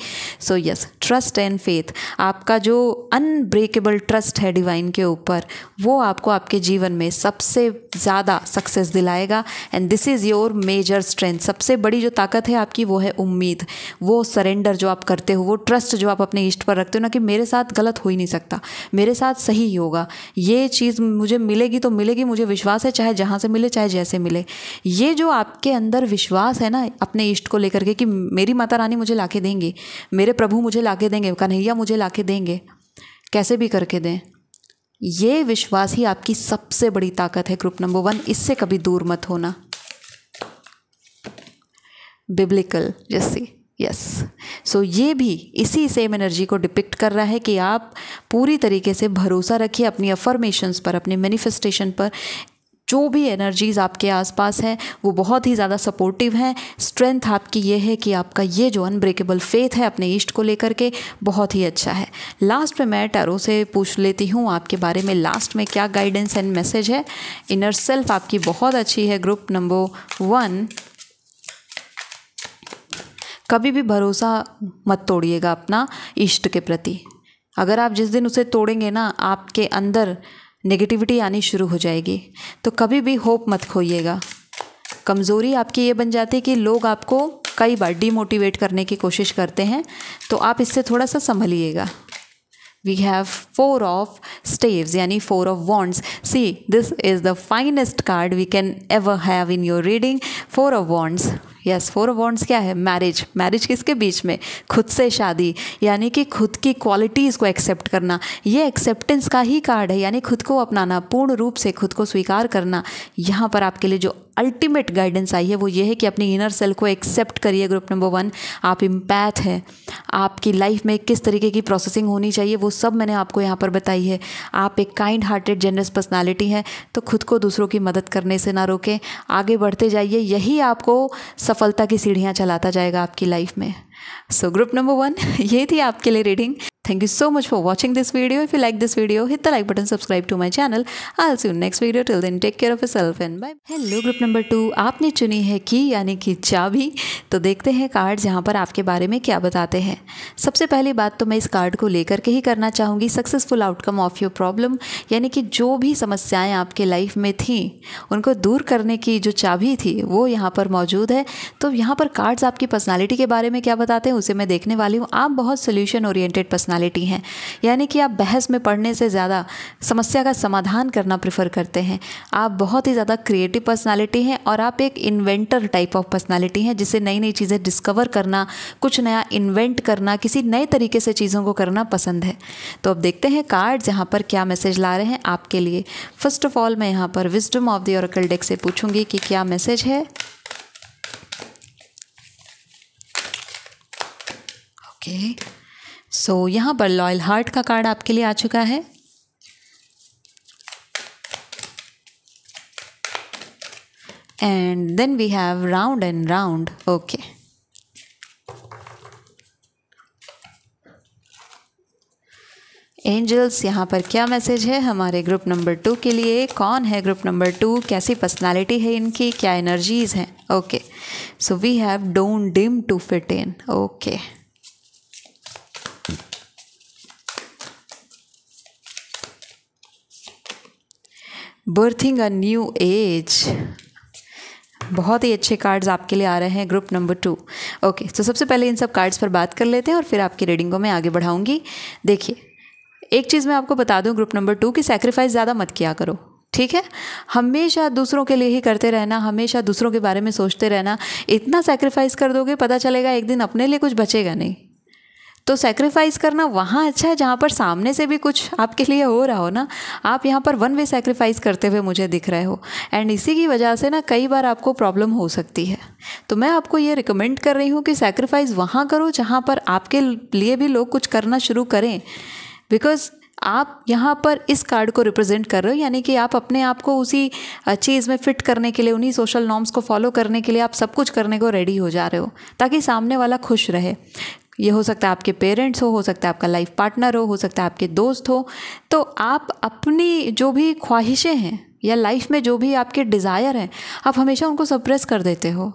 so yes trust and faith आपका जो अनब्रेकेबल ट्रस्ट है डिवाइन के ऊपर वो आपको आपके जीवन में सबसे ज़्यादा सक्सेस दिलाएगा and this is your major strength सबसे बड़ी जो ताकत है आपकी वो है उम्मीद वो सरेंडर जो आप करते हो वो ट्रस्ट जो आप अपने इष्ट पर रखते हो ना कि मेरे साथ गलत हो ही नहीं सकता मेरे साथ सही ही होगा ये चीज़ मुझे मिलेगी तो मिलेगी मुझे विश्वास है चाहे जहाँ से मिले चाहे जैसे मिले ये जो आपके अंदर विश्वास है ना अपने इष्ट को लेकर के कि मेरी माता रानी मुझे ला देंगी मेरे प्रभु मुझे ला देंगे कन्हैया मुझे ला देंगे कैसे भी करके दें ये विश्वास ही आपकी सबसे बड़ी ताकत है ग्रुप नंबर वन इससे कभी दूर मत होना बिब्लिकल जैसी यस yes. सो so, ये भी इसी सेम एनर्जी को डिपिक्ट कर रहा है कि आप पूरी तरीके से भरोसा रखिए अपनी अफर्मेशंस पर अपने मैनिफेस्टेशन पर जो भी एनर्जीज़ आपके आसपास हैं वो बहुत ही ज़्यादा सपोर्टिव हैं स्ट्रेंथ आपकी ये है कि आपका ये जो अनब्रेकेबल फेथ है अपने इष्ट को लेकर के बहुत ही अच्छा है लास्ट में मैं टैरो से पूछ लेती हूँ आपके बारे में लास्ट में क्या गाइडेंस एंड मैसेज है इनर सेल्फ आपकी बहुत अच्छी है ग्रुप नंबर वन कभी भी भरोसा मत तोड़िएगा अपना इष्ट के प्रति अगर आप जिस दिन उसे तोड़ेंगे ना आपके अंदर नेगेटिविटी आनी शुरू हो जाएगी तो कभी भी होप मत खोइएगा कमज़ोरी आपकी ये बन जाती है कि लोग आपको कई बार डीमोटिवेट करने की कोशिश करते हैं तो आप इससे थोड़ा सा संभलिएगा we have four of staves यानी four of wands see this is the finest card we can ever have in your reading four of wands yes four wands wands क्या है मैरिज मैरिज किसके बीच में खुद से शादी यानी कि खुद की क्वालिटीज़ को एक्सेप्ट करना ये एक्सेप्टेंस का ही कार्ड है यानी खुद को अपनाना पूर्ण रूप से खुद को स्वीकार करना यहाँ पर आपके लिए जो अल्टीमेट गाइडेंस आई है वो ये है कि अपनी इनर सेल्फ को एक्सेप्ट करिए ग्रुप नंबर वन आप इम्पैथ हैं आपकी लाइफ में किस तरीके की प्रोसेसिंग होनी चाहिए वो सब मैंने आपको यहाँ पर बताई है आप एक काइंड हार्टेड जनरस पर्सनैलिटी हैं तो खुद को दूसरों की मदद करने से ना रोकें आगे बढ़ते जाइए यही आपको सफलता की सीढ़ियाँ चलाता जाएगा आपकी लाइफ में सो ग्रुप नंबर वन ये थी आपके लिए reading Thank you so much for watching this video. If you like this video, hit the like button, subscribe to my channel. I'll see you next video. Till then, take care of yourself and bye. Hello group number two आपने चुनी है की यानी कि चाबी तो देखते हैं कार्ड जहाँ पर आपके बारे में क्या बताते हैं सबसे पहली बात तो मैं इस कार्ड को लेकर के ही करना चाहूँगी successful outcome of your problem यानी कि जो भी समस्याएं आपके लाइफ में थी उनको दूर करने की जो चाबी थी वो यहाँ पर मौजूद है तो यहाँ पर कार्ड्स आपकी पर्सनैलिटी के बारे में क्या बताते हैं उसे मैं देखने वाली हूँ आप बहुत सोल्यूशन ओरिएटेड पर्सनल पर्सनालिटी हैं यानी कि आप बहस में पढ़ने से ज़्यादा समस्या का समाधान करना प्रेफर करते हैं आप बहुत ही ज़्यादा क्रिएटिव पर्सनालिटी हैं और आप एक इन्वेंटर टाइप ऑफ पर्सनालिटी हैं जिसे नई नई चीज़ें डिस्कवर करना कुछ नया इन्वेंट करना किसी नए तरीके से चीज़ों को करना पसंद है तो अब देखते हैं कार्ड यहाँ पर क्या मैसेज ला रहे हैं आपके लिए फर्स्ट ऑफ ऑल मैं यहाँ पर wisdom of the oracle deck से पूछूंगी कि क्या मैसेज है ओके okay. सो so, यहाँ पर लॉयल हार्ट का कार्ड आपके लिए आ चुका है and then we have round and round okay angels यहाँ पर क्या मैसेज है हमारे ग्रुप नंबर टू के लिए कौन है ग्रुप नंबर टू कैसी पर्सनालिटी है इनकी क्या एनर्जीज़ हैं okay so we have don't dim to fit in okay birthing a new age बहुत ही अच्छे कार्ड्स आपके लिए आ रहे हैं ग्रुप नंबर टू ओके तो सबसे पहले इन सब कार्ड्स पर बात कर लेते हैं और फिर आपकी रीडिंग को मैं आगे बढ़ाऊंगी देखिए एक चीज़ मैं आपको बता दूं ग्रुप नंबर टू कि सेक्रीफाइस ज़्यादा मत किया करो ठीक है हमेशा दूसरों के लिए ही करते रहना हमेशा दूसरों के बारे में सोचते रहना इतना सेक्रीफाइस कर दोगे पता चलेगा एक दिन अपने लिए कुछ बचेगा नहीं तो सेक्रीफाइस करना वहाँ अच्छा है जहाँ पर सामने से भी कुछ आपके लिए हो रहा हो ना आप यहाँ पर वन वे सेक्रीफाइस करते हुए मुझे दिख रहे हो एंड इसी की वजह से ना कई बार आपको प्रॉब्लम हो सकती है तो मैं आपको ये रिकमेंड कर रही हूँ कि सेक्रीफाइस वहाँ करो जहाँ पर आपके लिए भी लोग कुछ करना शुरू करें बिकॉज आप यहाँ पर इस कार्ड को रिप्रेजेंट कर रहे हो यानी कि आप अपने आप को उसी चीज़ में फिट करने के लिए उन्हीं सोशल नॉर्म्स को फॉलो करने के लिए आप सब कुछ करने को रेडी हो जा रहे हो ताकि सामने वाला खुश रहे ये हो सकता है आपके पेरेंट्स हो हो सकता है आपका लाइफ पार्टनर हो हो सकता है आपके दोस्त हो तो आप अपनी जो भी ख्वाहिशें हैं या लाइफ में जो भी आपके डिज़ायर हैं आप हमेशा उनको सप्रेस कर देते हो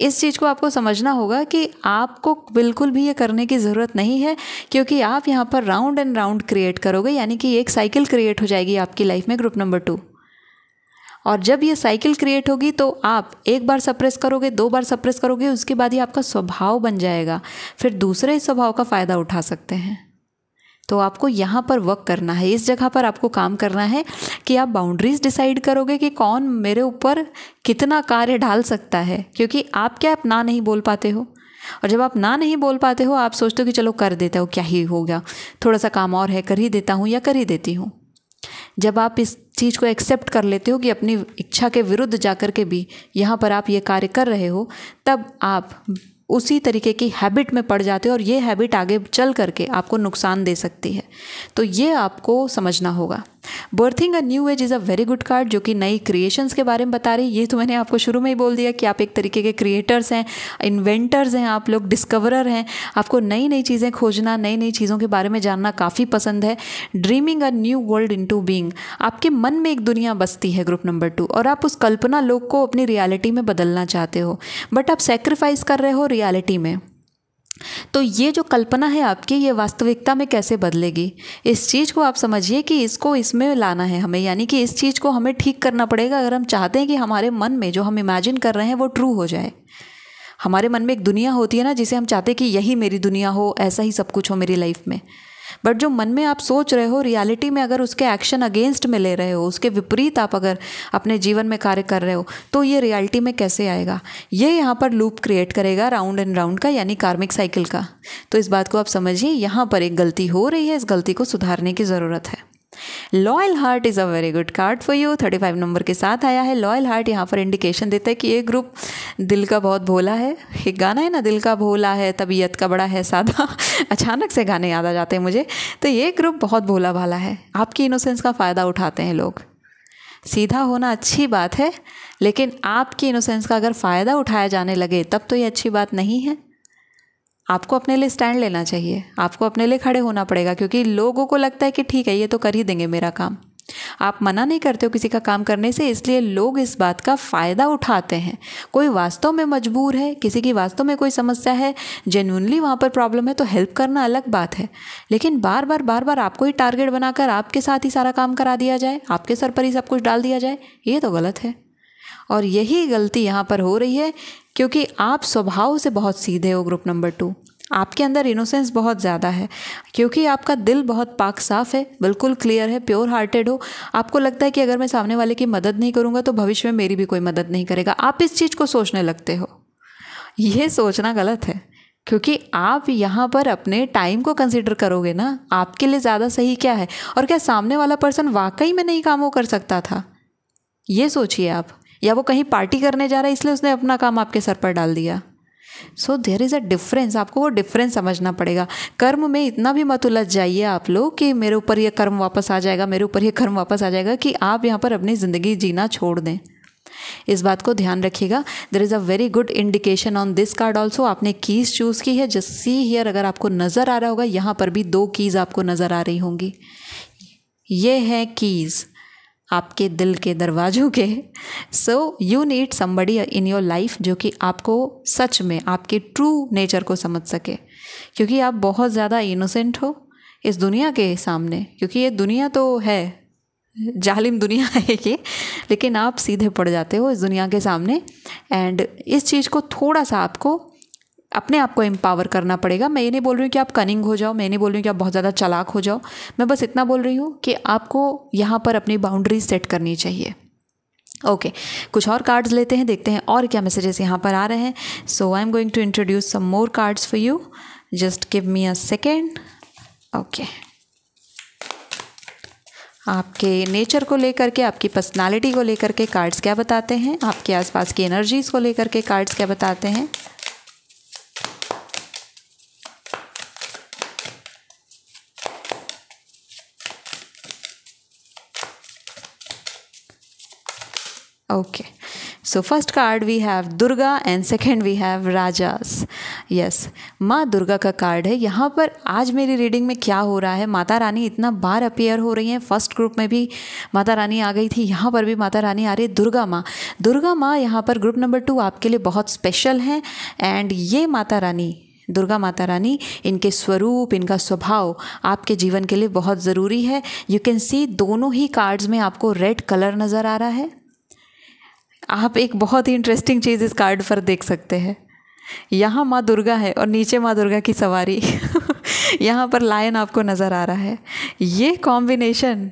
इस चीज़ को आपको समझना होगा कि आपको बिल्कुल भी ये करने की ज़रूरत नहीं है क्योंकि आप यहाँ पर राउंड एंड राउंड क्रिएट करोगे यानी कि एक साइकिल क्रिएट हो जाएगी आपकी लाइफ में ग्रुप नंबर टू और जब ये साइकिल क्रिएट होगी तो आप एक बार सप्रेस करोगे दो बार सप्रेस करोगे उसके बाद ही आपका स्वभाव बन जाएगा फिर दूसरे स्वभाव का फ़ायदा उठा सकते हैं तो आपको यहाँ पर वर्क करना है इस जगह पर आपको काम करना है कि आप बाउंड्रीज डिसाइड करोगे कि कौन मेरे ऊपर कितना कार्य ढाल सकता है क्योंकि आप क्या आप ना नहीं बोल पाते हो और जब आप ना नहीं बोल पाते हो आप सोचते हो कि चलो कर देता हो क्या ही होगा थोड़ा सा काम और है कर ही देता हूँ या कर ही देती हूँ जब आप इस चीज़ को एक्सेप्ट कर लेते हो कि अपनी इच्छा के विरुद्ध जाकर के भी यहाँ पर आप ये कार्य कर रहे हो तब आप उसी तरीके की हैबिट में पड़ जाते हो और ये हैबिट आगे चल करके आपको नुकसान दे सकती है तो ये आपको समझना होगा birthing a new age is a very good card जो कि नई क्रिएशंस के बारे में बता रही है ये तो मैंने आपको शुरू में ही बोल दिया कि आप एक तरीके के क्रिएटर्स हैं इन्वेंटर्स हैं आप लोग डिस्कवरर हैं आपको नई नई चीज़ें खोजना नई नई चीज़ों के बारे में जानना काफ़ी पसंद है dreaming a new world into being आपके मन में एक दुनिया बसती है ग्रुप नंबर टू और आप उस कल्पना लोग को अपनी रियालिटी में बदलना चाहते हो बट आप सेक्रीफाइस कर रहे हो रियालिटी में तो ये जो कल्पना है आपकी ये वास्तविकता में कैसे बदलेगी इस चीज़ को आप समझिए कि इसको इसमें लाना है हमें यानी कि इस चीज़ को हमें ठीक करना पड़ेगा अगर हम चाहते हैं कि हमारे मन में जो हम इमेजिन कर रहे हैं वो ट्रू हो जाए हमारे मन में एक दुनिया होती है ना जिसे हम चाहते हैं कि यही मेरी दुनिया हो ऐसा ही सब कुछ हो मेरी लाइफ में बट जो मन में आप सोच रहे हो रियलिटी में अगर उसके एक्शन अगेंस्ट में ले रहे हो उसके विपरीत आप अगर अपने जीवन में कार्य कर रहे हो तो ये रियलिटी में कैसे आएगा ये यहाँ पर लूप क्रिएट करेगा राउंड एंड राउंड का यानी कार्मिक साइकिल का तो इस बात को आप समझिए यहाँ पर एक गलती हो रही है इस गलती को सुधारने की ज़रूरत है loyal heart is a very good card for you thirty five number के साथ आया है लॉयल हार्ट यहाँ पर इंडिकेशन देता है कि ये ग्रुप दिल का बहुत भोला है एक गाना है ना दिल का भोला है तबीयत का बड़ा है सादा अचानक से गाने याद आ जाते हैं मुझे तो ये ग्रुप बहुत भोला भाला है आपकी इनोसेंस का फ़ायदा उठाते हैं लोग सीधा होना अच्छी बात है लेकिन आपकी इनोसेंस का अगर फ़ायदा उठाया जाने लगे तब तो ये अच्छी बात नहीं है आपको अपने लिए स्टैंड लेना चाहिए आपको अपने लिए खड़े होना पड़ेगा क्योंकि लोगों को लगता है कि ठीक है ये तो कर ही देंगे मेरा काम आप मना नहीं करते हो किसी का काम करने से इसलिए लोग इस बात का फ़ायदा उठाते हैं कोई वास्तव में मजबूर है किसी की वास्तव में कोई समस्या है जेन्यूनली वहाँ पर प्रॉब्लम है तो हेल्प करना अलग बात है लेकिन बार बार बार बार आपको ही टारगेट बनाकर आपके साथ ही सारा काम करा दिया जाए आपके सर पर ही सब कुछ डाल दिया जाए ये तो गलत है और यही गलती यहाँ पर हो रही है क्योंकि आप स्वभाव से बहुत सीधे हो ग्रुप नंबर टू आपके अंदर इनोसेंस बहुत ज़्यादा है क्योंकि आपका दिल बहुत पाक साफ है बिल्कुल क्लियर है प्योर हार्टेड हो आपको लगता है कि अगर मैं सामने वाले की मदद नहीं करूँगा तो भविष्य में मेरी भी कोई मदद नहीं करेगा आप इस चीज़ को सोचने लगते हो यह सोचना गलत है क्योंकि आप यहाँ पर अपने टाइम को कंसिडर करोगे ना आपके लिए ज़्यादा सही क्या है और क्या सामने वाला पर्सन वाकई में नहीं काम वो कर सकता था ये सोचिए आप या वो कहीं पार्टी करने जा रहा है इसलिए उसने अपना काम आपके सर पर डाल दिया सो देर इज़ अ डिफरेंस आपको वो डिफरेंस समझना पड़ेगा कर्म में इतना भी मत उलझ जाइए आप लोग कि मेरे ऊपर ये कर्म वापस आ जाएगा मेरे ऊपर ये कर्म वापस आ जाएगा कि आप यहाँ पर अपनी ज़िंदगी जीना छोड़ दें इस बात को ध्यान रखिएगा there is a very good indication on this card also आपने कीज़ चूज़ की है जस सी हियर अगर आपको नज़र आ रहा होगा यहाँ पर भी दो कीज़ आपको नज़र आ रही होंगी ये है कीज़ आपके दिल के दरवाज़ों के so you need somebody in your life जो कि आपको सच में आपके ट्रू नेचर को समझ सके क्योंकि आप बहुत ज़्यादा इनोसेंट हो इस दुनिया के सामने क्योंकि ये दुनिया तो है जालिम दुनिया है ये लेकिन आप सीधे पड़ जाते हो इस दुनिया के सामने एंड इस चीज़ को थोड़ा सा आपको अपने आप को एम्पावर करना पड़ेगा मैं ये नहीं बोल रही हूँ कि आप कनिंग हो जाओ मैं नहीं बोल रही हूँ कि आप बहुत ज़्यादा चलाक हो जाओ मैं बस इतना बोल रही हूँ कि आपको यहाँ पर अपनी बाउंड्री सेट करनी चाहिए ओके okay. कुछ और कार्ड्स लेते हैं देखते हैं और क्या मैसेजेस यहाँ पर आ रहे हैं so I am going to introduce some more cards for you just give me a second okay आपके नेचर को लेकर के आपकी पर्सनालिटी को लेकर के कार्ड्स क्या बताते हैं आपके आसपास की एनर्जीज़ को लेकर के कार्ड्स क्या बताते हैं okay so first card we have Durga and second we have Rajas yes माँ दुर्गा का कार्ड है यहाँ पर आज मेरी रीडिंग में क्या हो रहा है माता रानी इतना बार अपेयर हो रही हैं फर्स्ट ग्रुप में भी माता रानी आ गई थी यहाँ पर भी माता रानी आ रही है दुर्गा माँ दुर्गा माँ यहाँ पर ग्रुप नंबर टू आपके लिए बहुत स्पेशल हैं एंड ये माता रानी दुर्गा माता रानी इनके स्वरूप इनका स्वभाव आपके जीवन के लिए बहुत ज़रूरी है यू कैन सी दोनों ही कार्ड्स में आपको रेड कलर नज़र आ रहा है आप एक बहुत ही इंटरेस्टिंग चीज़ इस कार्ड पर देख सकते हैं यहाँ माँ दुर्गा है और नीचे माँ दुर्गा की सवारी यहाँ पर लायन आपको नज़र आ रहा है ये कॉम्बिनेशन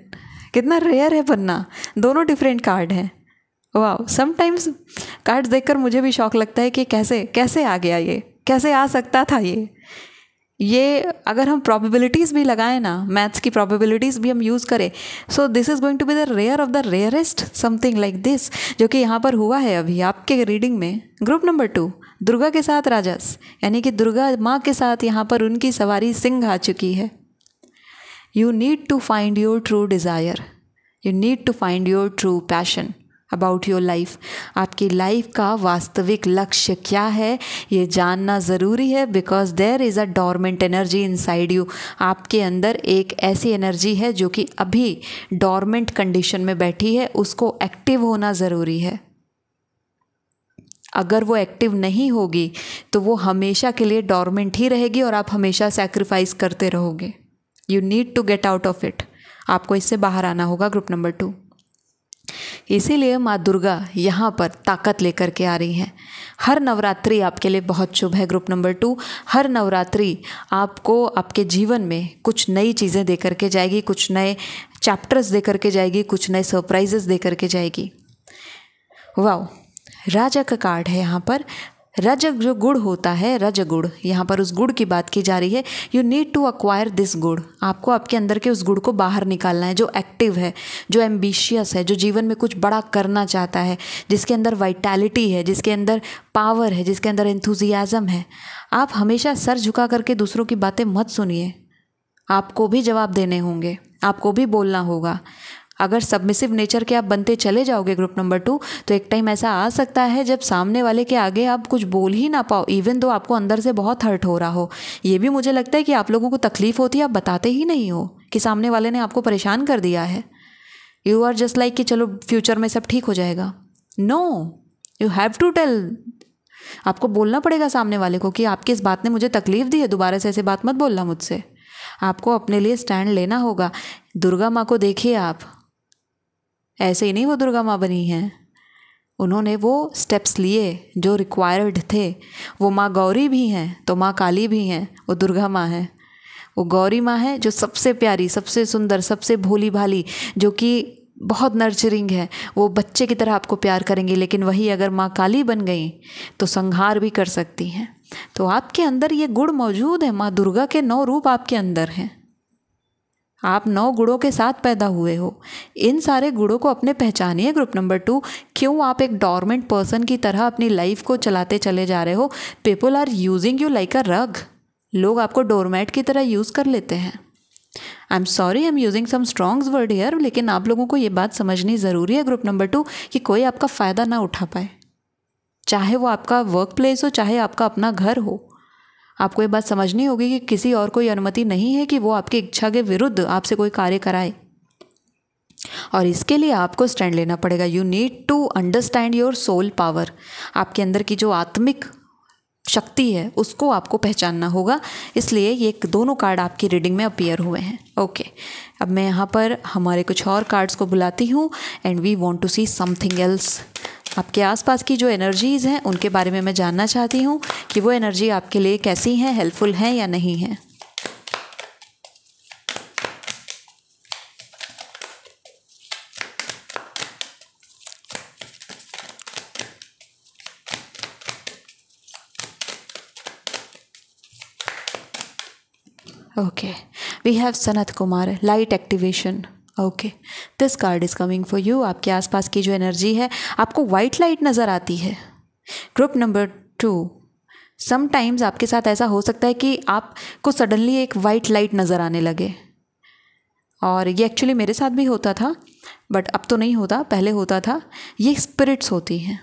कितना रेयर है बनना दोनों डिफरेंट कार्ड हैं वाह समटाइम्स कार्ड्स देखकर मुझे भी शौक लगता है कि कैसे कैसे आ गया ये कैसे आ सकता था ये ये अगर हम प्रॉबिलिटीज़ भी लगाएं ना मैथ्स की प्रॉबिलिटीज़ भी हम यूज़ करें so this is going to be the rare of the rarest something like this जो कि यहाँ पर हुआ है अभी आपके रीडिंग में ग्रुप नंबर टू दुर्गा के साथ राजस यानी कि दुर्गा माँ के साथ यहाँ पर उनकी सवारी सिंह आ चुकी है you need to find your true desire you need to find your true passion about your life आपकी लाइफ का वास्तविक लक्ष्य क्या है ये जानना ज़रूरी है because there is a dormant energy inside you आपके अंदर एक ऐसी एनर्जी है जो कि अभी डॉर्मेंट कंडीशन में बैठी है उसको एक्टिव होना ज़रूरी है अगर वो एक्टिव नहीं होगी तो वो हमेशा के लिए डॉर्मेंट ही रहेगी और आप हमेशा सेक्रीफाइस करते रहोगे you need to get out of it आपको इससे बाहर आना होगा ग्रुप नंबर टू इसीलिए माँ दुर्गा यहाँ पर ताकत लेकर के आ रही हैं हर नवरात्रि आपके लिए बहुत शुभ है ग्रुप नंबर टू हर नवरात्रि आपको आपके जीवन में कुछ नई चीज़ें दे करके जाएगी कुछ नए चैप्टर्स दे करके जाएगी कुछ नए सरप्राइजेस दे करके जाएगी वाह राजा का कार्ड है यहाँ पर रज जो गुड़ होता है रज गुड़ यहाँ पर उस गुड़ की बात की जा रही है you need to acquire this good आपको आपके अंदर के उस गुड़ को बाहर निकालना है जो एक्टिव है जो एम्बिशियस है जो जीवन में कुछ बड़ा करना चाहता है जिसके अंदर वाइटैलिटी है जिसके अंदर पावर है जिसके अंदर एंथुजियाज़म है आप हमेशा सर झुका करके दूसरों की बातें मत सुनिए आपको भी जवाब देने होंगे आपको भी बोलना होगा अगर सबमिसिव नेचर के आप बनते चले जाओगे ग्रुप नंबर टू तो एक टाइम ऐसा आ सकता है जब सामने वाले के आगे आप कुछ बोल ही ना पाओ इवन दो आपको अंदर से बहुत हर्ट हो रहा हो ये भी मुझे लगता है कि आप लोगों को तकलीफ होती है आप बताते ही नहीं हो कि सामने वाले ने आपको परेशान कर दिया है यू आर जस्ट लाइक कि चलो फ्यूचर में सब ठीक हो जाएगा no you have to tell आपको बोलना पड़ेगा सामने वाले को कि आपकी इस बात ने मुझे तकलीफ दी है दोबारा से ऐसे बात मत बोलना मुझसे आपको अपने लिए स्टैंड लेना होगा दुर्गा माँ को देखिए आप ऐसे ही नहीं वो दुर्गा माँ बनी हैं उन्होंने वो स्टेप्स लिए जो रिक्वायर्ड थे वो माँ गौरी भी हैं तो माँ काली भी हैं वो दुर्गा माँ है वो गौरी माँ है जो सबसे प्यारी सबसे सुंदर सबसे भोली भाली जो कि बहुत नर्चरिंग है वो बच्चे की तरह आपको प्यार करेंगी लेकिन वही अगर माँ काली बन गई तो संहार भी कर सकती हैं तो आपके अंदर ये गुण मौजूद है माँ दुर्गा के नौ रूप आपके अंदर हैं आप नौ गुणों के साथ पैदा हुए हो इन सारे गुणों को अपने पहचानिए ग्रुप नंबर टू क्यों आप एक डॉर्मेंट पर्सन की तरह अपनी लाइफ को चलाते चले जा रहे हो people are using you like a rug लोग आपको डोरमेट की तरह यूज़ कर लेते हैं I am sorry I am using some strongs word here लेकिन आप लोगों को ये बात समझनी ज़रूरी है ग्रुप नंबर टू कि कोई आपका फ़ायदा ना उठा पाए चाहे वो आपका वर्क प्लेस हो चाहे आपका अपना घर हो आपको ये बात समझनी होगी कि, कि किसी और कोई अनुमति नहीं है कि वो आपकी इच्छा के विरुद्ध आपसे कोई कार्य कराए और इसके लिए आपको स्टैंड लेना पड़ेगा you need to understand your soul power आपके अंदर की जो आत्मिक शक्ति है उसको आपको पहचानना होगा इसलिए ये दोनों कार्ड आपकी रीडिंग में अपीयर हुए हैं ओके अब मैं यहाँ पर हमारे कुछ और कार्ड्स को बुलाती हूँ and we want to see something else आपके आसपास की जो एनर्जीज़ हैं उनके बारे में मैं जानना चाहती हूँ कि वो एनर्जी आपके लिए कैसी हैं हेल्पफुल हैं या नहीं हैं okay we have Sanat Kumar light activation okay this card is coming for you आपके आसपास की जो एनर्जी है आपको वाइट लाइट नज़र आती है ग्रुप नंबर टू समटाइम्स आपके साथ ऐसा हो सकता है कि आपको सडनली एक वाइट लाइट नज़र आने लगे और ये एक्चुअली मेरे साथ भी होता था बट अब तो नहीं होता पहले होता था ये स्पिरिट्स होती हैं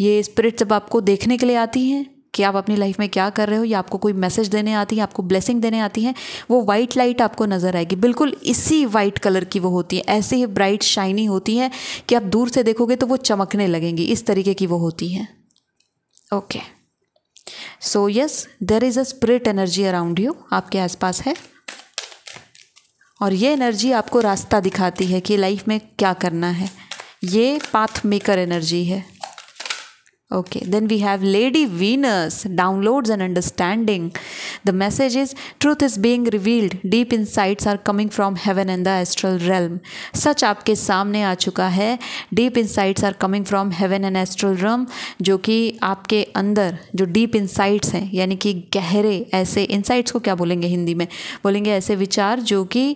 ये स्पिरिट्स जब आपको देखने के लिए आती हैं कि आप अपनी लाइफ में क्या कर रहे हो या आपको कोई मैसेज देने आती है आपको ब्लेसिंग देने आती है वो वाइट लाइट आपको नज़र आएगी बिल्कुल इसी वाइट कलर की वो होती है ऐसे ही ब्राइट शाइनी होती है कि आप दूर से देखोगे तो वो चमकने लगेंगी इस तरीके की वो होती हैं okay so yes there is a spirit energy around you आपके आसपास है और ये एनर्जी आपको रास्ता दिखाती है कि लाइफ में क्या करना है ये पाथ मेकर एनर्जी है Okay, then we have Lady Venus, downloads and understanding. The message is truth is being revealed. Deep insights are coming from heaven and the astral realm. सच aapke samne aa chuka hai deep insights are coming from heaven and astral realm jo ki aapke andar jo deep insights hain yani ki gehre aise insights ko kya bolenge hindi mein bolenge aise vichar jo ki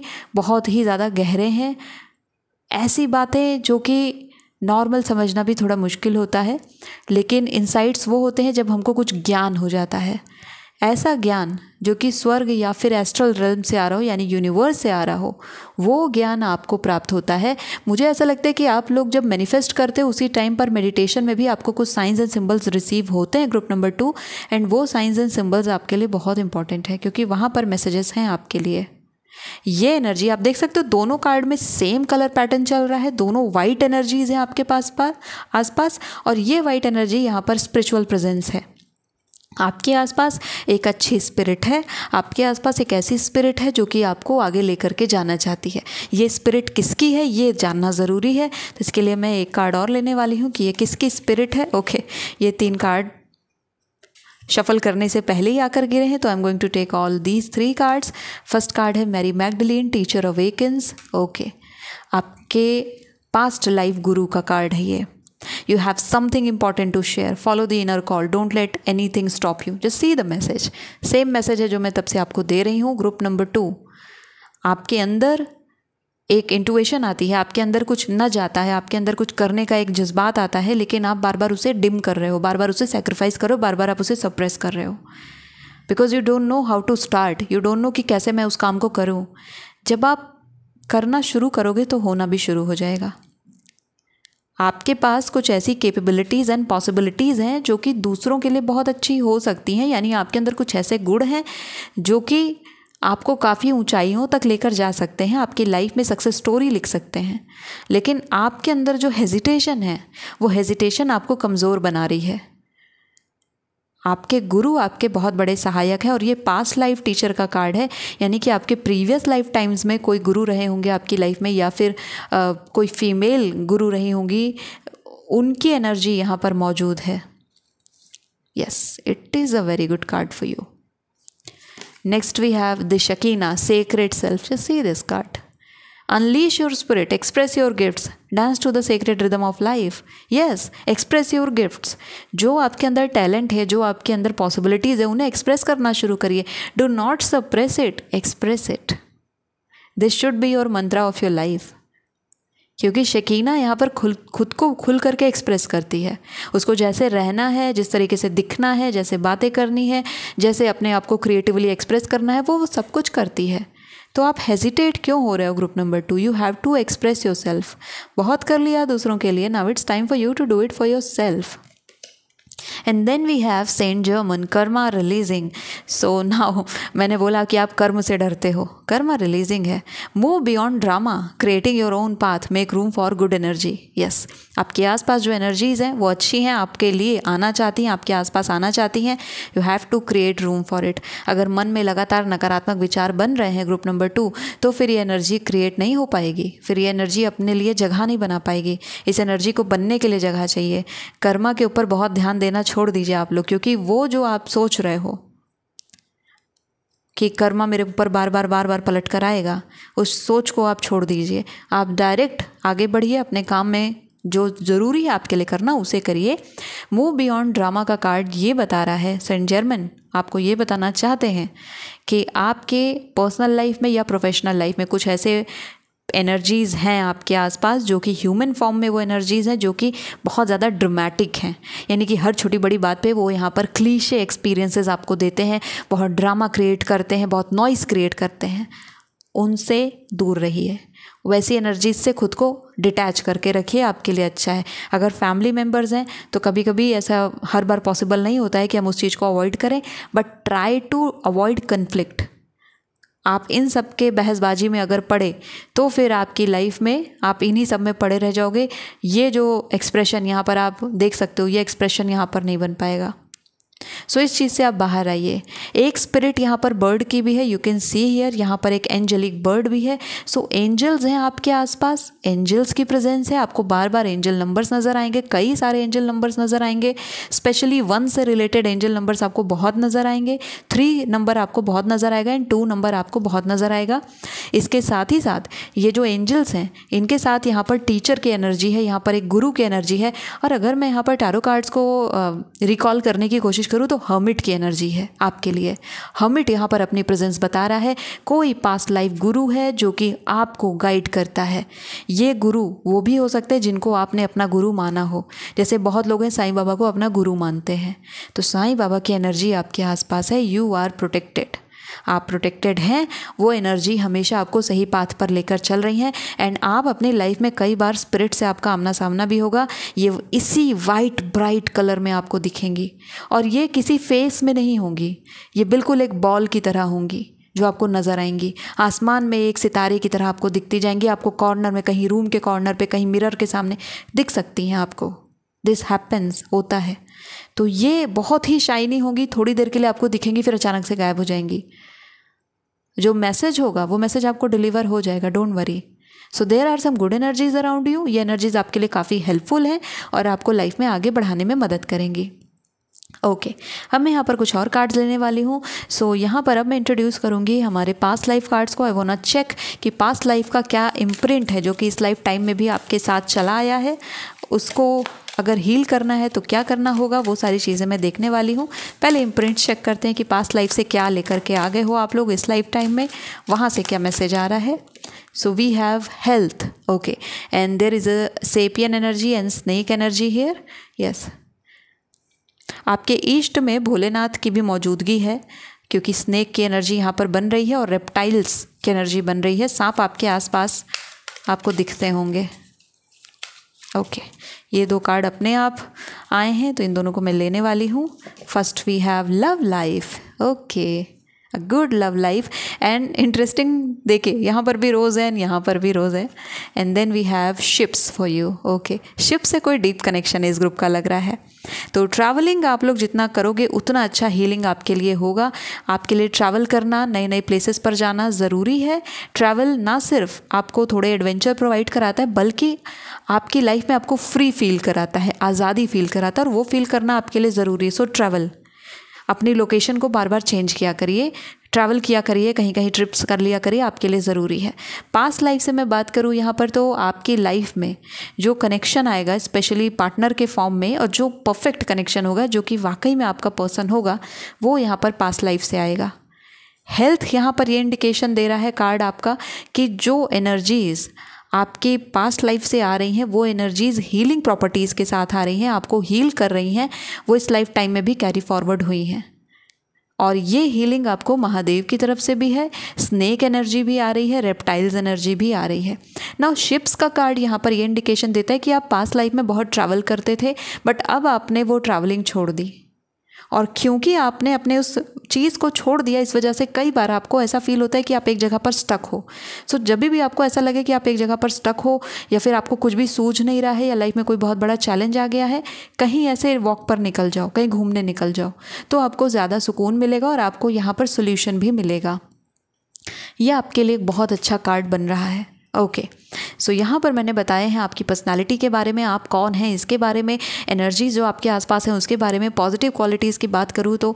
bahut hi zyada gehre hain ऐसी बातें जो कि normal समझना भी थोड़ा मुश्किल होता है लेकिन इंसाइट्स वो होते हैं जब हमको कुछ ज्ञान हो जाता है ऐसा ज्ञान जो कि स्वर्ग या फिर एस्ट्रल रल्म से आ रहा हो यानी यूनिवर्स से आ रहा हो वो ज्ञान आपको प्राप्त होता है मुझे ऐसा लगता है कि आप लोग जब मैनिफेस्ट करते हो उसी टाइम पर मेडिटेशन में भी आपको कुछ साइंस एंड सिम्बल्स रिसीव होते हैं ग्रुप नंबर टू एंड वो साइंस एंड सिम्बल्स आपके लिए बहुत इंपॉर्टेंट है क्योंकि वहाँ पर मैसेजेस हैं आपके लिए ये एनर्जी आप देख सकते हो दोनों कार्ड में सेम कलर पैटर्न चल रहा है दोनों वाइट एनर्जीज हैं आपके पास पास आसपास और ये वाइट एनर्जी यहाँ पर स्पिरिचुअल प्रेजेंस है आपके आसपास एक अच्छी स्पिरिट है आपके आसपास एक ऐसी स्पिरिट है जो कि आपको आगे लेकर के जाना चाहती है ये स्पिरिट किसकी है ये जानना ज़रूरी है तो इसके लिए मैं एक कार्ड और लेने वाली हूँ कि ये किसकी स्पिरिट है ओके ये तीन कार्ड शफल करने से पहले ही आकर गिरे हैं तो I am going to take all these three cards first card है Mary Magdalene teacher awakens okay आपके पास्ट लाइफ गुरु का कार्ड है ये you have something important to share follow the inner call don't let anything stop you just see the message same message है जो मैं तब से आपको दे रही हूँ ग्रुप नंबर टू आपके अंदर एक इंटुएशन आती है आपके अंदर कुछ न जाता है आपके अंदर कुछ करने का एक जज्बात आता है लेकिन आप बार बार उसे डिम कर रहे हो बार बार उसे सेक्रीफाइस करो बार बार आप उसे सप्रेस कर रहे हो because you don't know how to start you don't know कि कैसे मैं उस काम को करूँ जब आप करना शुरू करोगे तो होना भी शुरू हो जाएगा आपके पास कुछ ऐसी कैपेबिलिटीज़ एंड पॉसिबिलिटीज़ हैं जो कि दूसरों के लिए बहुत अच्छी हो सकती हैं यानी आपके अंदर कुछ ऐसे गुण हैं जो कि आपको काफ़ी ऊंचाइयों तक लेकर जा सकते हैं आपकी लाइफ में सक्सेस स्टोरी लिख सकते हैं लेकिन आपके अंदर जो हेजिटेशन है वो हेजिटेशन आपको कमज़ोर बना रही है आपके गुरु आपके बहुत बड़े सहायक हैं और ये पास्ट लाइफ टीचर का कार्ड है यानी कि आपके प्रीवियस लाइफ टाइम्स में कोई गुरु रहे होंगे आपकी लाइफ में या फिर आ, कोई फीमेल गुरु रही होंगी उनकी एनर्जी यहाँ पर मौजूद है yes it is a very good card for you Next we have the Shakina, Sacred Self. Just see this card. Unleash your spirit, express your gifts, dance to the sacred rhythm of life. Yes, express your gifts. जो आपके अंदर talent है, जो आपके अंदर possibilities है, उन्हें express करना शुरू करिए. Do not suppress it, express it. This should be your mantra of your life. क्योंकि शकीना यहाँ पर खुल खुद को खुल करके एक्सप्रेस करती है उसको जैसे रहना है जिस तरीके से दिखना है जैसे बातें करनी है जैसे अपने आप को क्रिएटिवली एक्सप्रेस करना है वो वो सब कुछ करती है तो आप हेजिटेट क्यों हो रहे हो group number two you have to express yourself बहुत कर लिया दूसरों के लिए now it's time for you to do it for yourself and then we have saint Germain karma releasing so now मैंने बोला कि आप कर्म से डरते हो कर्मा रिलीजिंग है move beyond drama creating your own path make room for good energy yes आपके आसपास जो एनर्जीज हैं वो अच्छी हैं आपके लिए आना चाहती हैं आपके आसपास आना चाहती हैं you have to create room for it अगर मन में लगातार नकारात्मक विचार बन रहे हैं ग्रुप नंबर टू तो फिर ये एनर्जी क्रिएट नहीं हो पाएगी फिर ये एनर्जी अपने लिए जगह नहीं बना पाएगी इस एनर्जी को बनने के लिए जगह चाहिए कर्मा के ऊपर बहुत ध्यान देना लेना छोड़ दीजिए आप लोग क्योंकि वो जो आप सोच रहे हो कि कर्मा मेरे ऊपर बार बार बार बार पलट कर आएगा उस सोच को आप छोड़ दीजिए आप डायरेक्ट आगे बढ़िए अपने काम में जो ज़रूरी है आपके लिए करना उसे करिए मूव बियॉन्ड ड्रामा का कार्ड ये बता रहा है सेंट जर्मन आपको ये बताना चाहते हैं कि आपके पर्सनल लाइफ में या प्रोफेशनल लाइफ में कुछ ऐसे एनर्जीज़ हैं आपके आसपास जो कि ह्यूमन फॉर्म में वो एनर्जीज़ हैं जो कि बहुत ज़्यादा ड्रामेटिक हैं यानी कि हर छोटी बड़ी बात पे वो यहाँ पर क्लीशे एक्सपीरियंसेस आपको देते हैं बहुत ड्रामा क्रिएट करते हैं बहुत नॉइस क्रिएट करते हैं उनसे दूर रहिए वैसी एनर्जीज से खुद को डिटैच करके रखिए आपके लिए अच्छा है अगर फैमिली मेम्बर्स हैं तो कभी कभी ऐसा हर बार पॉसिबल नहीं होता है कि हम उस चीज़ को अवॉइड करें but try to avoid conflict आप इन सब के बहसबाजी में अगर पड़े तो फिर आपकी लाइफ में आप इन्हीं सब में पड़े रह जाओगे ये जो एक्सप्रेशन यहाँ पर आप देख सकते हो ये एक्सप्रेशन यहाँ पर नहीं बन पाएगा सो so, इस चीज़ से आप बाहर आइए एक स्पिरिट यहाँ पर बर्ड की भी है यू कैन सी हियर यहाँ पर एक एंजेलिक बर्ड भी है सो so, एंजल्स हैं आपके आसपास एंजल्स की प्रेजेंस है आपको बार बार एंजल नंबर्स नज़र आएंगे कई सारे एंजल नंबर्स नज़र आएंगे स्पेशली वन से रिलेटेड एंजल नंबर्स आपको बहुत नज़र आएंगे थ्री नंबर आपको बहुत नज़र आएगा एंड टू नंबर आपको बहुत नज़र आएगा इसके साथ ही साथ ये जो एंजल्स हैं इनके साथ यहाँ पर टीचर की एनर्जी है यहाँ पर एक गुरु की एनर्जी है और अगर मैं यहाँ पर टैरो कार्ड्स को रिकॉल करने की कोशिश कोशिश करूँ तो हमिट की एनर्जी है आपके लिए हमिट यहाँ पर अपनी प्रेजेंस बता रहा है कोई पास्ट लाइफ गुरु है जो कि आपको गाइड करता है ये गुरु वो भी हो सकते हैं जिनको आपने अपना गुरु माना हो जैसे बहुत लोग हैं साईं बाबा को अपना गुरु मानते हैं तो साईं बाबा की एनर्जी आपके आसपास है यू आर प्रोटेक्टेड आप प्रोटेक्टेड हैं वो एनर्जी हमेशा आपको सही पाथ पर लेकर चल रही हैं एंड आप अपने लाइफ में कई बार स्पिरिट से आपका आमना सामना भी होगा ये इसी वाइट ब्राइट कलर में आपको दिखेंगी और ये किसी फेस में नहीं होंगी ये बिल्कुल एक बॉल की तरह होंगी जो आपको नज़र आएंगी आसमान में एक सितारे की तरह आपको दिखती जाएंगी आपको कॉर्नर में कहीं रूम के कॉर्नर पे कहीं मिरर के सामने दिख सकती हैं आपको दिस हैपन्स होता है तो ये बहुत ही शाइनी होंगी थोड़ी देर के लिए आपको दिखेंगी फिर अचानक से गायब हो जाएंगी जो मैसेज होगा वो मैसेज आपको डिलीवर हो जाएगा don't worry so there are some good energies around you ये एनर्जीज आपके लिए काफ़ी हेल्पफुल हैं और आपको लाइफ में आगे बढ़ाने में मदद करेंगी ओके okay. अब मैं यहाँ पर कुछ और कार्ड्स लेने वाली हूँ सो so, यहाँ पर अब मैं इंट्रोड्यूस करूँगी हमारे पास्ट लाइफ कार्ड्स को आई वोना चेक कि पास्ट लाइफ का क्या इम्प्रिंट है जो कि इस लाइफ टाइम में भी आपके साथ चला आया है उसको अगर हील करना है तो क्या करना होगा वो सारी चीज़ें मैं देखने वाली हूँ पहले इम्प्रिंट चेक करते हैं कि पास्ट लाइफ से क्या लेकर के आ गए हो आप लोग इस लाइफ टाइम में वहाँ से क्या मैसेज आ रहा है so we have health okay and there is a serpent energy and snake energy here yes आपके ईस्ट में भोलेनाथ की भी मौजूदगी है क्योंकि स्नेक की एनर्जी यहाँ पर बन रही है और रेप्टाइल्स की एनर्जी बन रही है सांप आपके आसपास आपको दिखते होंगे ओके okay. ये दो कार्ड अपने आप आए हैं तो इन दोनों को मैं लेने वाली हूँ first we have love life okay a good love life and interesting देखे यहाँ पर भी रोज़ है एंड यहाँ पर भी रोज़ है and then we have ships for you okay ship से कोई डीप कनेक्शन इस ग्रुप का लग रहा है तो ट्रैवलिंग आप लोग जितना करोगे उतना अच्छा हीलिंग आपके लिए होगा आपके लिए ट्रैवल करना नए नए प्लेसेस पर जाना ज़रूरी है ट्रैवल ना सिर्फ आपको थोड़े एडवेंचर प्रोवाइड कराता है बल्कि आपकी लाइफ में आपको फ्री फील कराता है आज़ादी फील कराता है और वो फील करना आपके लिए ज़रूरी है सो ट्रैवल अपनी लोकेशन को बार बार चेंज किया करिए ट्रैवल किया करिए कहीं कहीं ट्रिप्स कर लिया करिए आपके लिए ज़रूरी है पास्ट लाइफ से मैं बात करूँ यहाँ पर तो आपकी लाइफ में जो कनेक्शन आएगा स्पेशली पार्टनर के फॉर्म में और जो परफेक्ट कनेक्शन होगा जो कि वाकई में आपका पर्सन होगा वो यहाँ पर पास्ट लाइफ से आएगा हेल्थ यहाँ पर ये इंडिकेशन दे रहा है कार्ड आपका कि जो एनर्जीज़ आपके पास्ट लाइफ से आ रही हैं वो एनर्जीज़ हीलिंग प्रॉपर्टीज़ के साथ आ रही हैं आपको हील कर रही हैं वो इस लाइफ टाइम में भी कैरी फॉरवर्ड हुई हैं और ये हीलिंग आपको महादेव की तरफ से भी है स्नेक एनर्जी भी आ रही है रेप्टाइल्स एनर्जी भी आ रही है ना शिप्स का कार्ड यहाँ पर ये इंडिकेशन देता है कि आप पास्ट लाइफ में बहुत ट्रैवल करते थे बट अब आपने वो ट्रैवलिंग छोड़ दी और क्योंकि आपने अपने उस चीज़ को छोड़ दिया इस वजह से कई बार आपको ऐसा फील होता है कि आप एक जगह पर स्टक हो सो so, जब भी आपको ऐसा लगे कि आप एक जगह पर स्टक हो या फिर आपको कुछ भी सूझ नहीं रहा है या लाइफ में कोई बहुत बड़ा चैलेंज आ गया है कहीं ऐसे वॉक पर निकल जाओ कहीं घूमने निकल जाओ तो आपको ज़्यादा सुकून मिलेगा और आपको यहाँ पर सोल्यूशन भी मिलेगा यह आपके लिए एक बहुत अच्छा कार्ड बन रहा है ओके सो so, यहाँ पर मैंने बताए हैं आपकी पर्सनालिटी के बारे में आप कौन हैं इसके बारे में एनर्जी जो आपके आसपास है उसके बारे में पॉजिटिव क्वालिटीज़ की बात करूँ तो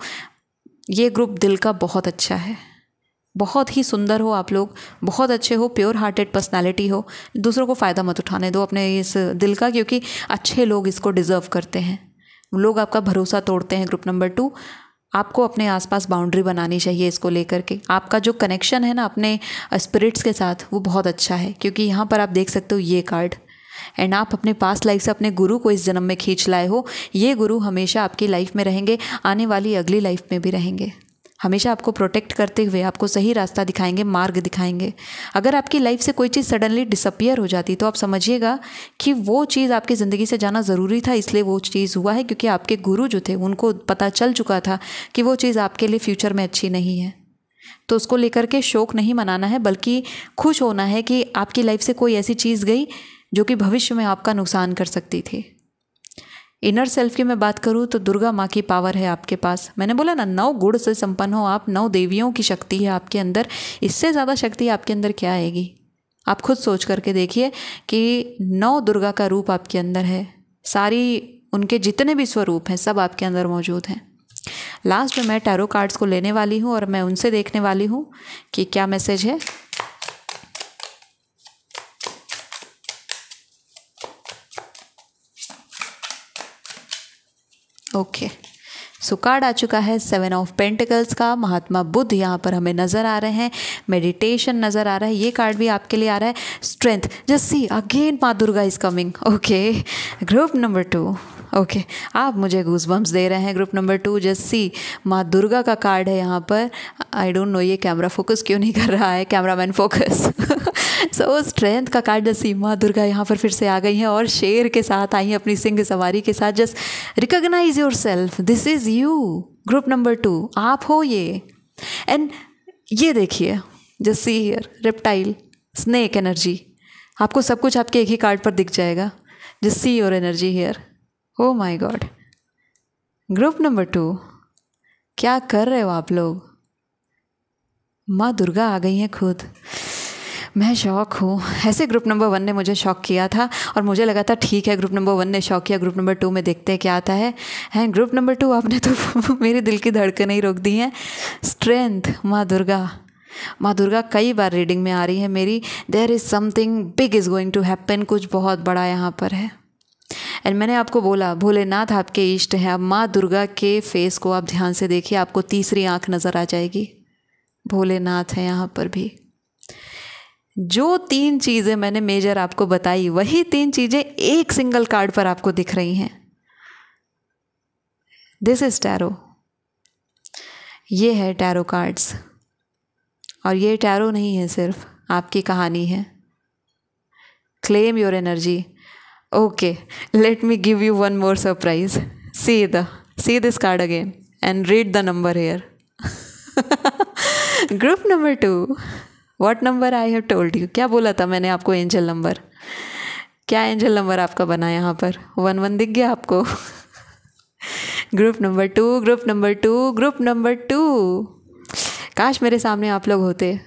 ये ग्रुप दिल का बहुत अच्छा है बहुत ही सुंदर हो आप लोग बहुत अच्छे हो प्योर हार्टेड पर्सनालिटी हो दूसरों को फ़ायदा मत उठाने दो अपने इस दिल का क्योंकि अच्छे लोग इसको डिज़र्व करते हैं लोग आपका भरोसा तोड़ते हैं ग्रुप नंबर टू आपको अपने आसपास बाउंड्री बनानी चाहिए इसको लेकर के आपका जो कनेक्शन है ना अपने स्पिरिट्स के साथ वो बहुत अच्छा है क्योंकि यहाँ पर आप देख सकते हो ये कार्ड एंड आप अपने पास्ट लाइफ से अपने गुरु को इस जन्म में खींच लाए हो ये गुरु हमेशा आपकी लाइफ में रहेंगे आने वाली अगली लाइफ में भी रहेंगे हमेशा आपको प्रोटेक्ट करते हुए आपको सही रास्ता दिखाएंगे मार्ग दिखाएंगे अगर आपकी लाइफ से कोई चीज़ सडनली डिसअपियर हो जाती तो आप समझिएगा कि वो चीज़ आपकी ज़िंदगी से जाना ज़रूरी था इसलिए वो चीज़ हुआ है क्योंकि आपके गुरु जो थे उनको पता चल चुका था कि वो चीज़ आपके लिए फ्यूचर में अच्छी नहीं है तो उसको लेकर के शोक नहीं मनाना है बल्कि खुश होना है कि आपकी लाइफ से कोई ऐसी चीज़ गई जो कि भविष्य में आपका नुकसान कर सकती थी इनर सेल्फ की मैं बात करूँ तो दुर्गा माँ की पावर है आपके पास मैंने बोला ना नौ गुड़ से संपन्न हो आप नौ देवियों की शक्ति है आपके अंदर इससे ज़्यादा शक्ति आपके अंदर क्या आएगी आप खुद सोच करके देखिए कि नौ दुर्गा का रूप आपके अंदर है सारी उनके जितने भी स्वरूप हैं सब आपके अंदर मौजूद हैं लास्ट में मैं टैरो कार्ड्स को लेने वाली हूँ और मैं उनसे देखने वाली हूँ कि क्या मैसेज है ओके सो कार्ड आ चुका है सेवन ऑफ पेंटिकल्स का महात्मा बुद्ध यहाँ पर हमें नज़र आ रहे हैं मेडिटेशन नज़र आ रहा है ये कार्ड भी आपके लिए आ रहा है स्ट्रेंथ जस्ट सी अगेन माँ Durga is coming okay group number two okay okay. आप मुझे गूज बम्स दे रहे हैं group number two just see माँ दुर्गा का कार्ड है यहाँ पर आई डोंट नो ये कैमरा फोकस क्यों नहीं कर रहा है camera man focus so so, strength का कार्ड जैसी माँ दुर्गा यहाँ पर फिर से आ गई हैं और शेर के साथ आई हैं अपनी सिंह सवारी के साथ just recognise yourself this is you group number two आप हो ये एंड ये देखिए just see here reptile snake energy आपको सब कुछ आपके एक ही कार्ड पर दिख जाएगा just see your energy here oh my god group number two क्या कर रहे हो आप लोग माँ दुर्गा आ गई हैं खुद मैं शौक हूँ ऐसे ग्रुप नंबर वन ने मुझे शौक किया था और मुझे लगा था ठीक है ग्रुप नंबर वन ने शौक किया ग्रुप नंबर टू में देखते हैं क्या आता है एंड ग्रुप नंबर टू आपने तो मेरे दिल की धड़कन ही रोक दी हैं स्ट्रेंथ माँ दुर्गा माँ दुर्गा कई बार रीडिंग में आ रही है मेरी there is something big is going to happen कुछ बहुत बड़ा यहाँ पर है एंड मैंने आपको बोला भोलेनाथ आपके इष्ट हैं अब माँ दुर्गा के फेस को आप ध्यान से देखिए आपको तीसरी आंख नज़र आ जाएगी भोलेनाथ है यहाँ पर भी जो तीन चीज़ें मैंने मेजर आपको बताई वही तीन चीज़ें एक सिंगल कार्ड पर आपको दिख रही हैं दिस इज़ टैरो ये है टैरो कार्ड्स और ये टैरो नहीं है सिर्फ आपकी कहानी है claim your energy okay let me give you one more surprise see the see this card again and read the number here group number two what number I have told you क्या बोला था मैंने आपको angel number क्या angel number आपका बना यहाँ पर वन वन दिख गया आपको group number two group number two group number two काश मेरे सामने आप लोग होते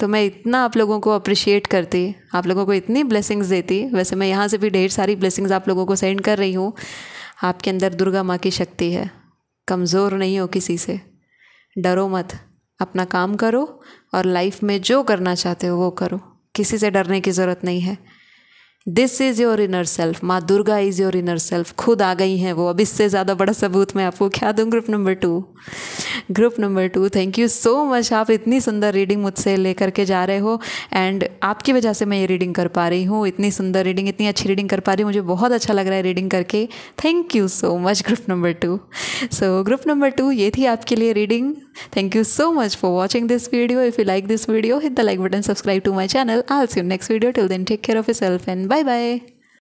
तो मैं इतना आप लोगों को अप्रिशिएट करती आप लोगों को इतनी ब्लेसिंग्स देती वैसे मैं यहाँ से भी ढेर सारी ब्लेसिंग्स आप लोगों को सेंड कर रही हूँ आपके अंदर दुर्गा माँ की शक्ति है कमज़ोर नहीं हो किसी से डरो मत अपना काम करो और लाइफ में जो करना चाहते हो वो करो किसी से डरने की ज़रूरत नहीं है this is your inner self माँ Durga is your inner self खुद आ गई हैं वो अब इससे ज़्यादा बड़ा सबूत मैं आपको क्या दूँ group number two group number two thank you so much आप इतनी सुंदर रीडिंग मुझसे लेकर के जा रहे हो एंड आपकी वजह से मैं ये रीडिंग कर पा रही हूँ इतनी सुंदर रीडिंग इतनी अच्छी रीडिंग कर पा रही हूँ मुझे बहुत अच्छा लग रहा है रीडिंग करके thank you so much group number two so group number two ये थी आपके लिए reading thank you so much for watching this video if you like this video hit the like button subscribe to my channel all see next video till then take care of yourself and bye bye